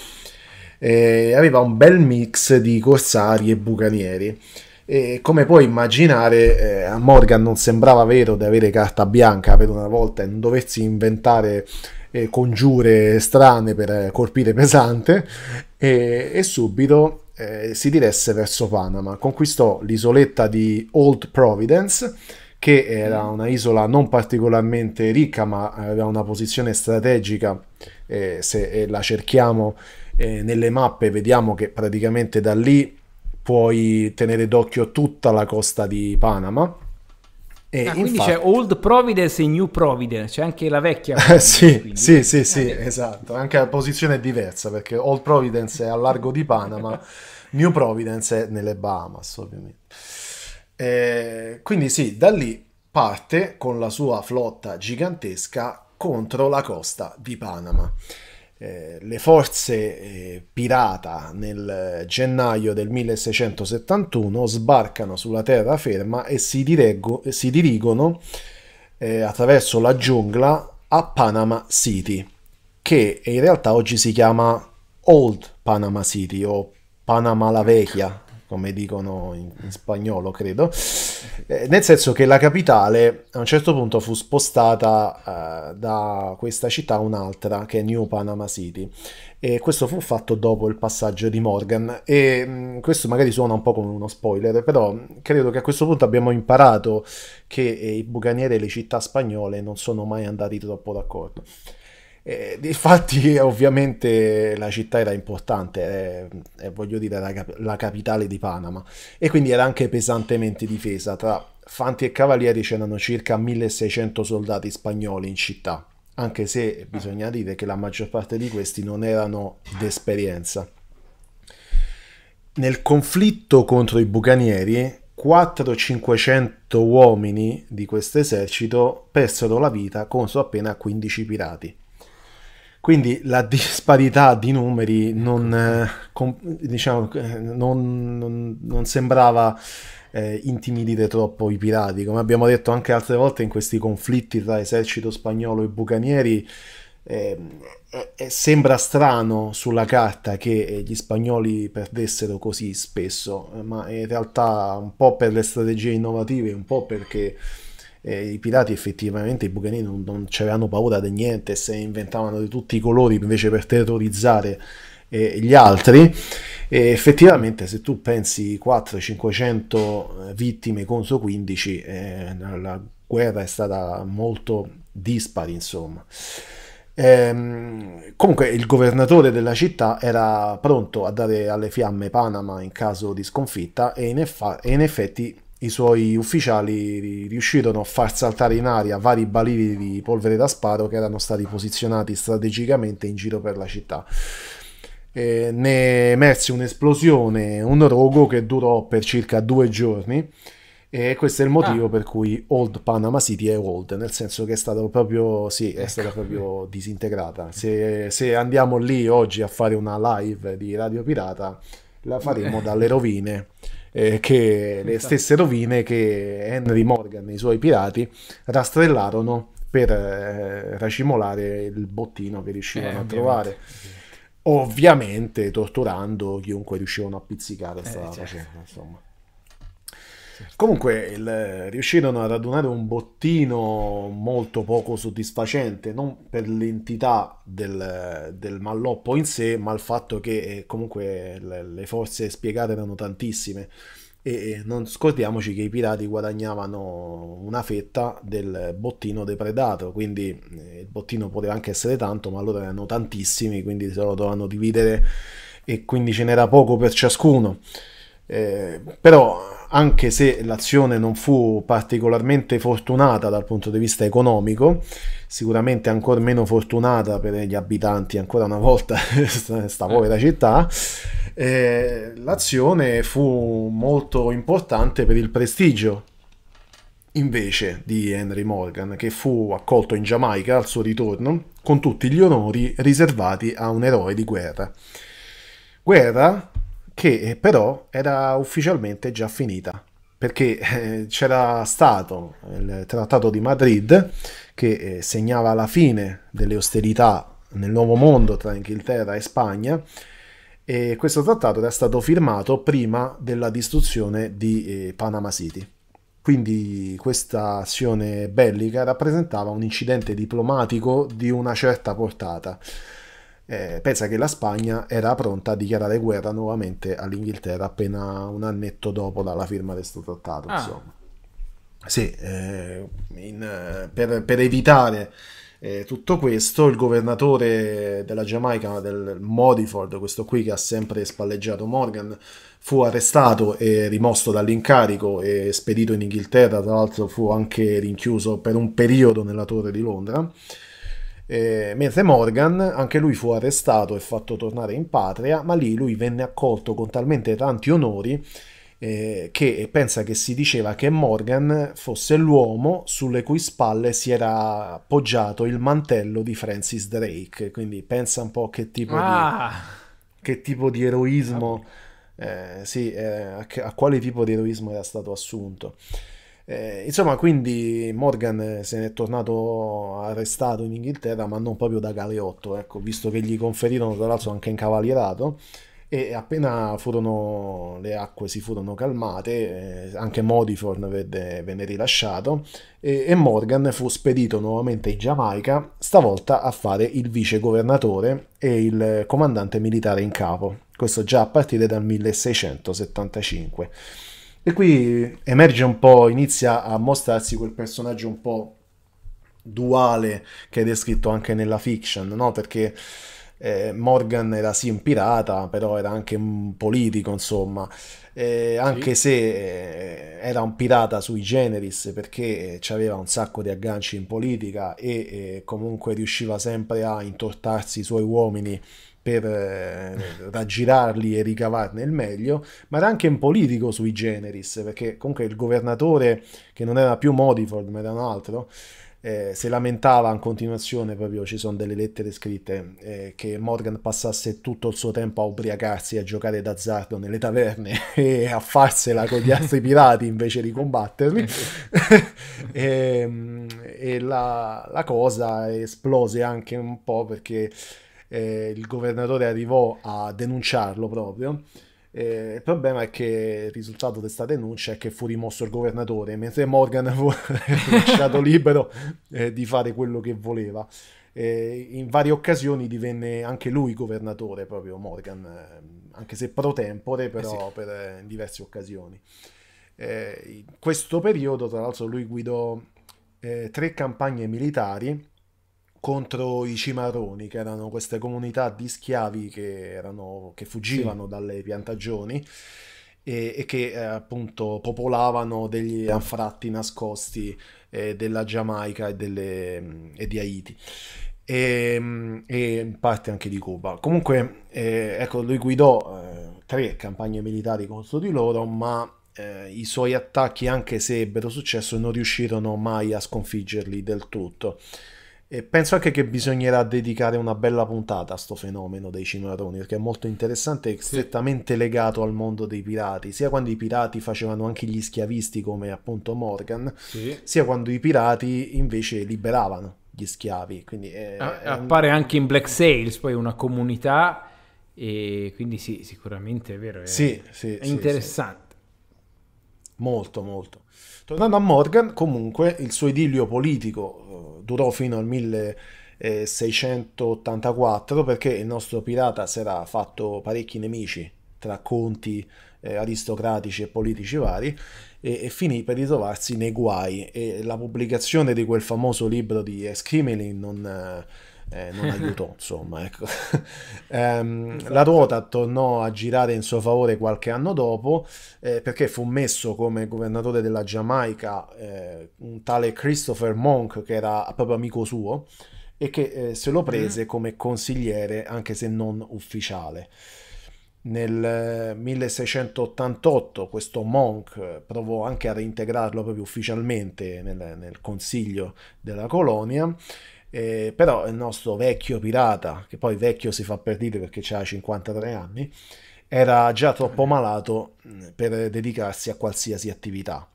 eh, aveva un bel mix di corsari e bucanieri. E come puoi immaginare, eh, a Morgan non sembrava vero di avere carta bianca per una volta e non doversi inventare eh, congiure strane per eh, colpire pesante, e, e subito eh, si diresse verso Panama. Conquistò l'isoletta di Old Providence, che era una isola non particolarmente ricca, ma aveva una posizione strategica, eh, se eh, la cerchiamo, eh, nelle mappe vediamo che praticamente da lì puoi tenere d'occhio tutta la costa di Panama. E ah, infatti... quindi c'è Old Providence e New Providence, c'è anche la vecchia. [laughs] sì, sì, sì, sì, ah, esatto. Anche la posizione è diversa perché Old Providence è al largo di Panama, [laughs] New Providence è nelle Bahamas, ovviamente. Eh, quindi sì, da lì parte con la sua flotta gigantesca contro la costa di Panama. Eh, le forze eh, pirata nel gennaio del 1671 sbarcano sulla terraferma e si, dirego, si dirigono eh, attraverso la giungla a Panama City, che in realtà oggi si chiama Old Panama City o Panama la Vecchia, come dicono in, in spagnolo, credo. Eh, nel senso che la capitale a un certo punto fu spostata eh, da questa città a un'altra, che è New Panama City. E questo fu fatto dopo il passaggio di Morgan. E mh, mm, questo magari suona un po' come uno spoiler, però credo che a questo punto abbiamo imparato che eh, i bucanieri e le città spagnole non sono mai andati troppo d'accordo. Eh, infatti, [laughs] ovviamente, la città era importante, eh, eh, voglio dire, la, la, capitale di Panama, e quindi era anche pesantemente difesa. Tra fanti e cavalieri c'erano circa 1600 soldati spagnoli in città, anche se bisogna dire che la maggior parte di questi non erano d'esperienza. Nel conflitto contro i bucanieri, 400-500 uomini di questo esercito persero la vita contro appena 15 pirati quindi la disparità di numeri non, ecco. eh, com- diciamo, eh, non, non, non sembrava eh, intimidire troppo i pirati. Come abbiamo detto anche altre volte in questi conflitti tra esercito spagnolo e bucanieri, eh, eh, sembra strano sulla carta che eh, gli spagnoli perdessero così spesso, ma in realtà un po' per le strategie innovative, un po' perché eh, i pirati effettivamente, i bucani non, non c'erano paura di niente, se inventavano di tutti i colori invece per terrorizzare eh, gli altri. E effettivamente se tu pensi 400-500 eh, vittime contro 15, eh, la guerra è stata molto dispari insomma. Ehm, comunque il governatore della città era pronto a dare alle fiamme Panama in caso di sconfitta e in, eff- e in effetti i suoi ufficiali riuscirono a far saltare in aria vari balivi di polvere da sparo che erano stati posizionati strategicamente in giro per la città. E ne emerse un'esplosione, un rogo che durò per circa due giorni. E questo è il motivo ah. per cui Old Panama City è old, nel senso che è stata proprio, sì, è ecco. stata proprio disintegrata. Se, se, andiamo lì oggi a fare una live di Radio Pirata, la faremo eh. dalle rovine eh, che le esatto. stesse rovine che Henry Morgan e i suoi pirati rastrellarono per eh, racimolare il bottino che riuscivano a eh, ovviamente. trovare. Ovviamente torturando chiunque riuscivano a pizzicare eh, stava certo. facendo, insomma. Certo. Comunque il, riuscirono a radunare un bottino molto poco soddisfacente, non per l'entità del, del malloppo in sé, ma il fatto che eh, comunque le, le forze spiegate erano tantissime e non scordiamoci che i pirati guadagnavano una fetta del bottino depredato, quindi eh, il bottino poteva anche essere tanto, ma allora erano tantissimi, quindi se lo dovevano dividere e quindi ce n'era poco per ciascuno. Eh, però anche se l'azione non fu particolarmente fortunata dal punto di vista economico, sicuramente ancora meno fortunata per gli abitanti ancora una volta questa [laughs] eh. povera città, eh, l'azione fu molto importante per il prestigio invece di Henry Morgan, che fu accolto in Giamaica al suo ritorno con tutti gli onori riservati a un eroe di guerra. Guerra che eh, però era ufficialmente già finita perché eh, c'era stato il trattato di Madrid che eh, segnava la fine delle austerità nel nuovo mondo tra Inghilterra e Spagna e questo trattato era stato firmato prima della distruzione di Panama City. Quindi questa azione bellica rappresentava un incidente diplomatico di una certa portata eh, pensa che la Spagna era pronta a dichiarare guerra nuovamente all'Inghilterra appena un annetto dopo dalla firma di questo trattato. Ah. Insomma. Sì, eh, in, eh, per, per, evitare eh, tutto questo, il governatore della Giamaica, del Modiford, questo qui che ha sempre spalleggiato Morgan, fu arrestato e rimosso dall'incarico e spedito in Inghilterra, tra l'altro fu anche rinchiuso per un periodo nella torre di Londra. Eh, mentre Morgan, anche lui fu arrestato e fatto tornare in patria, ma lì lui venne accolto con talmente tanti onori eh, che pensa che si diceva che Morgan fosse l'uomo sulle cui spalle si era appoggiato il mantello di Francis Drake. Quindi pensa un po' che tipo, ah. di, che tipo di eroismo, eh, sì, eh, a, a, quale tipo di eroismo era stato assunto. Eh, insomma, quindi Morgan eh, se ne è tornato arrestato in Inghilterra, ma non proprio da galeotto, ecco, visto che gli conferirono tra l'altro anche incavalierato. E appena furono, le acque si furono calmate, eh, anche Modiforn venne, venne rilasciato e, e Morgan fu spedito nuovamente in Giamaica, stavolta a fare il vice governatore e il comandante militare in capo, questo già a partire dal 1675. E qui emerge un po', inizia a mostrarsi quel personaggio un po' duale che è descritto anche nella fiction, no? Perché eh, Morgan era sì un pirata, però era anche un politico, insomma. Eh, anche sì. se eh, era un pirata sui generis perché aveva un sacco di agganci in politica e eh, comunque riusciva sempre a intortarsi i suoi uomini per eh, raggirarli e ricavarne il meglio, ma era anche un politico sui generis, perché comunque il governatore, che non era più Modiford, ma era un altro, eh, si lamentava in continuazione, proprio ci sono delle lettere scritte, eh, che Morgan passasse tutto il suo tempo a ubriacarsi, a giocare d'azzardo nelle taverne [laughs] e a farsela con gli altri [laughs] pirati invece di combatterli. [laughs] e, ehm, e la, la cosa esplose anche un po' perché eh, il governatore arrivò a denunciarlo proprio. Eh, il problema è che il risultato di questa denuncia è che fu rimosso il governatore, mentre Morgan fu [laughs] lasciato libero eh, di fare quello che voleva. Eh, in varie occasioni divenne anche lui governatore, proprio Morgan, eh, anche se pro tempore, eh però sì. per, eh, in diverse occasioni. in questo periodo, tra l'altro, lui guidò tre campagne militari contro i cimarroni, che erano queste comunità di schiavi che, erano, che fuggivano sì. dalle piantagioni e, e che eh, appunto popolavano degli anfratti nascosti eh, della Giamaica e, delle, e di Haiti. E, ehm, e, in parte anche di Cuba. Comunque, eh, ecco, lui guidò eh, tre campagne militari contro di loro, ma eh, i suoi attacchi, anche se ebbero successo, non riuscirono mai a sconfiggerli del tutto. E penso anche che bisognerà dedicare una bella puntata a questo fenomeno dei cimarroni, perché è molto interessante e strettamente legato al mondo dei pirati, sia quando i pirati facevano anche gli schiavisti come appunto Morgan, sì. sia quando i pirati invece liberavano gli schiavi. È, ah, è un... Appare anche in Black Sails, poi una comunità, e quindi sì, sicuramente è vero, è, sì, sì, è interessante molto molto. Tornando a Morgan, comunque il suo idillio politico eh, durò fino al 1684 eh, perché il nostro pirata si era fatto parecchi nemici tra conti eh, aristocratici e politici vari e, e, finì per ritrovarsi nei guai e la pubblicazione di quel famoso libro di Escrimelin non... Eh, eh, non [laughs] aiutò, insomma. Ecco. ehm, La ruota tornò a girare in suo favore qualche anno dopo eh, perché fu messo come governatore della Giamaica eh, un tale Christopher Monk che era proprio amico suo e che eh, se lo mm-hmm. prese come consigliere anche se non ufficiale. Nel 1688 eh, questo Monk eh, provò anche a reintegrarlo proprio ufficialmente nel, nel consiglio della colonia eh, però il nostro vecchio pirata, che poi vecchio si fa per dire perché ha 53 anni, era già troppo malato mm, per dedicarsi a qualsiasi attività.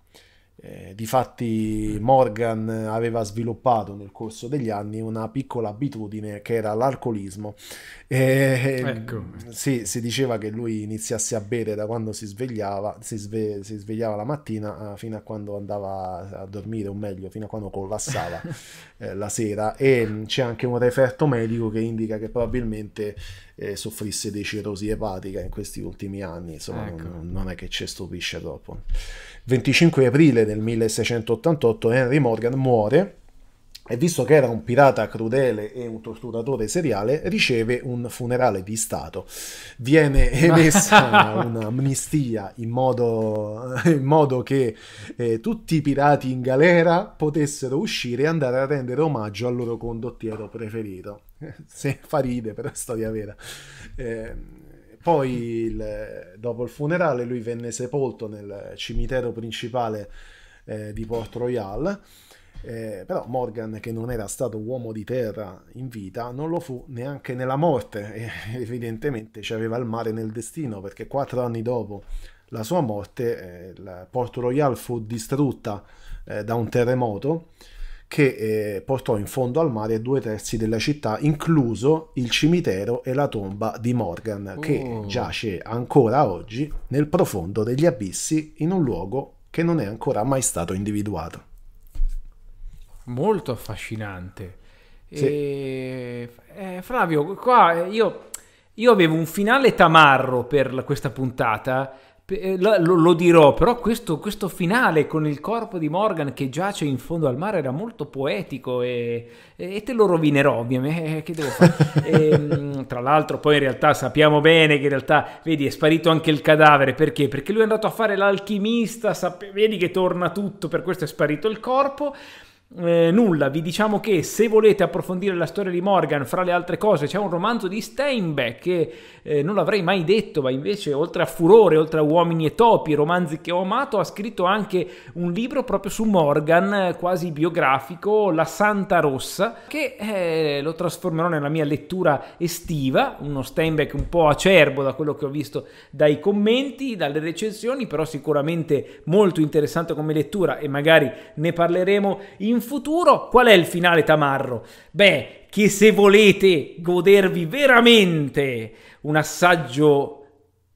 Eh, difatti Morgan aveva sviluppato nel corso degli anni una piccola abitudine che era l'alcolismo. E, ehm, ecco. sì, si diceva che lui iniziasse a bere da quando si svegliava, si, sve- si svegliava la mattina eh, fino a quando andava a dormire, o meglio, fino a quando collassava [laughs] eh, la sera. E mm, c'è anche un referto medico che indica che probabilmente eh, soffrisse di cirrosi epatica in questi ultimi anni. Insomma, ecco. non, non è che ci stupisce troppo. 25 aprile del 1688 Henry Morgan muore e visto che era un pirata crudele e un torturatore seriale, riceve un funerale di Stato. Viene [laughs] emessa un'amnistia in modo, in modo che eh, tutti i pirati in galera potessero uscire e andare a rendere omaggio al loro condottiero preferito. [laughs] Se fa ride, però è storia vera. Eh, poi, il, dopo il funerale, lui venne sepolto nel cimitero principale eh, di Port Royal. Eh, però Morgan, che non era stato uomo di terra in vita, non lo fu neanche nella morte. E, [laughs] evidentemente ci aveva il mare nel destino, perché quattro anni dopo la sua morte, eh, Port Royal fu distrutta eh, da un terremoto che eh, portò in fondo al mare due terzi della città, incluso il cimitero e la tomba di Morgan, oh. che giace ancora oggi nel profondo degli abissi in un luogo che non è ancora mai stato individuato. Molto affascinante. Sì. E... Eh, Flavio, qua io, io avevo un finale tamarro per questa puntata eh, lo, lo, dirò, però questo, questo, finale con il corpo di Morgan che giace in fondo al mare era molto poetico e, e te lo rovinerò ovviamente, eh, che devo fare? [laughs] e, ehm, tra l'altro poi in realtà sappiamo bene che in realtà, vedi, è sparito anche il cadavere, perché? Perché lui è andato a fare l'alchimista, vedi che torna tutto, per questo è sparito il corpo eh, nulla, vi diciamo che se volete approfondire la storia di Morgan, fra le altre cose, c'è un romanzo di Steinbeck che eh, non l'avrei mai detto, ma invece oltre a Furore, oltre a Uomini e Topi, romanzi che ho amato, ha scritto anche un libro proprio su Morgan, eh, quasi biografico, La Santa Rossa, che eh, lo trasformerò nella mia lettura estiva, uno Steinbeck un po' acerbo da quello che ho visto dai commenti, dalle recensioni, però sicuramente molto interessante come lettura e magari ne parleremo in in futuro. Qual è il finale tamarro? Beh, che se volete godervi veramente un assaggio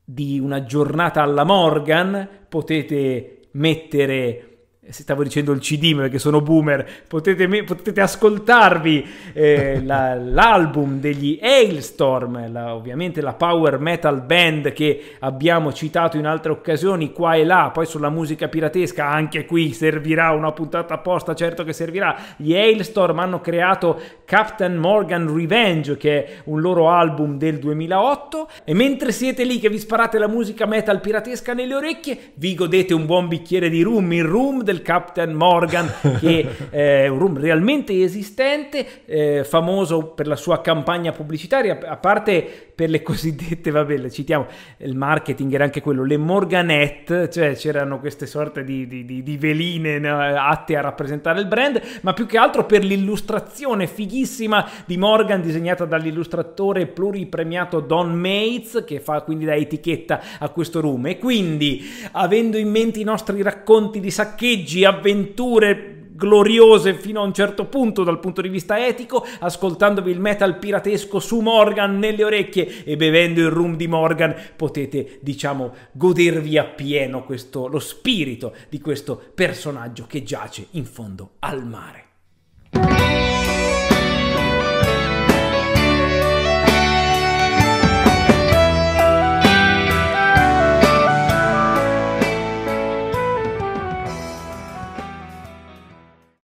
di una giornata alla Morgan, potete mettere eh, stavo dicendo il CD perché sono boomer, potete, potete ascoltarvi eh, la, l'album degli Hailstorm, la, ovviamente la power metal band che abbiamo citato in altre occasioni qua e là, poi sulla musica piratesca anche qui servirà una puntata apposta, certo che servirà. Gli Hailstorm hanno creato Captain Morgan Revenge che è un loro album del 2008 e mentre siete lì che vi sparate la musica metal piratesca nelle orecchie, vi godete un buon bicchiere di rum, in room del Captain Morgan, che [laughs] è un room realmente esistente, eh, famoso per la sua campagna pubblicitaria, a parte per le cosiddette, [laughs] vabbè, le citiamo, il marketing era anche quello, le Morganette, cioè c'erano queste sorte di, di, di, di veline no, atte a rappresentare il brand, ma più che altro per l'illustrazione fighissima di Morgan disegnata dall'illustratore pluripremiato Don Mates, che fa quindi da etichetta a questo room. E quindi, avendo in mente i nostri racconti di saccheggio, litigi, avventure gloriose fino a un certo punto dal punto di vista etico, ascoltandovi il metal piratesco su Morgan nelle orecchie e bevendo il rum di Morgan, potete, diciamo, godervi appieno questo, lo spirito di questo personaggio che giace in fondo al mare.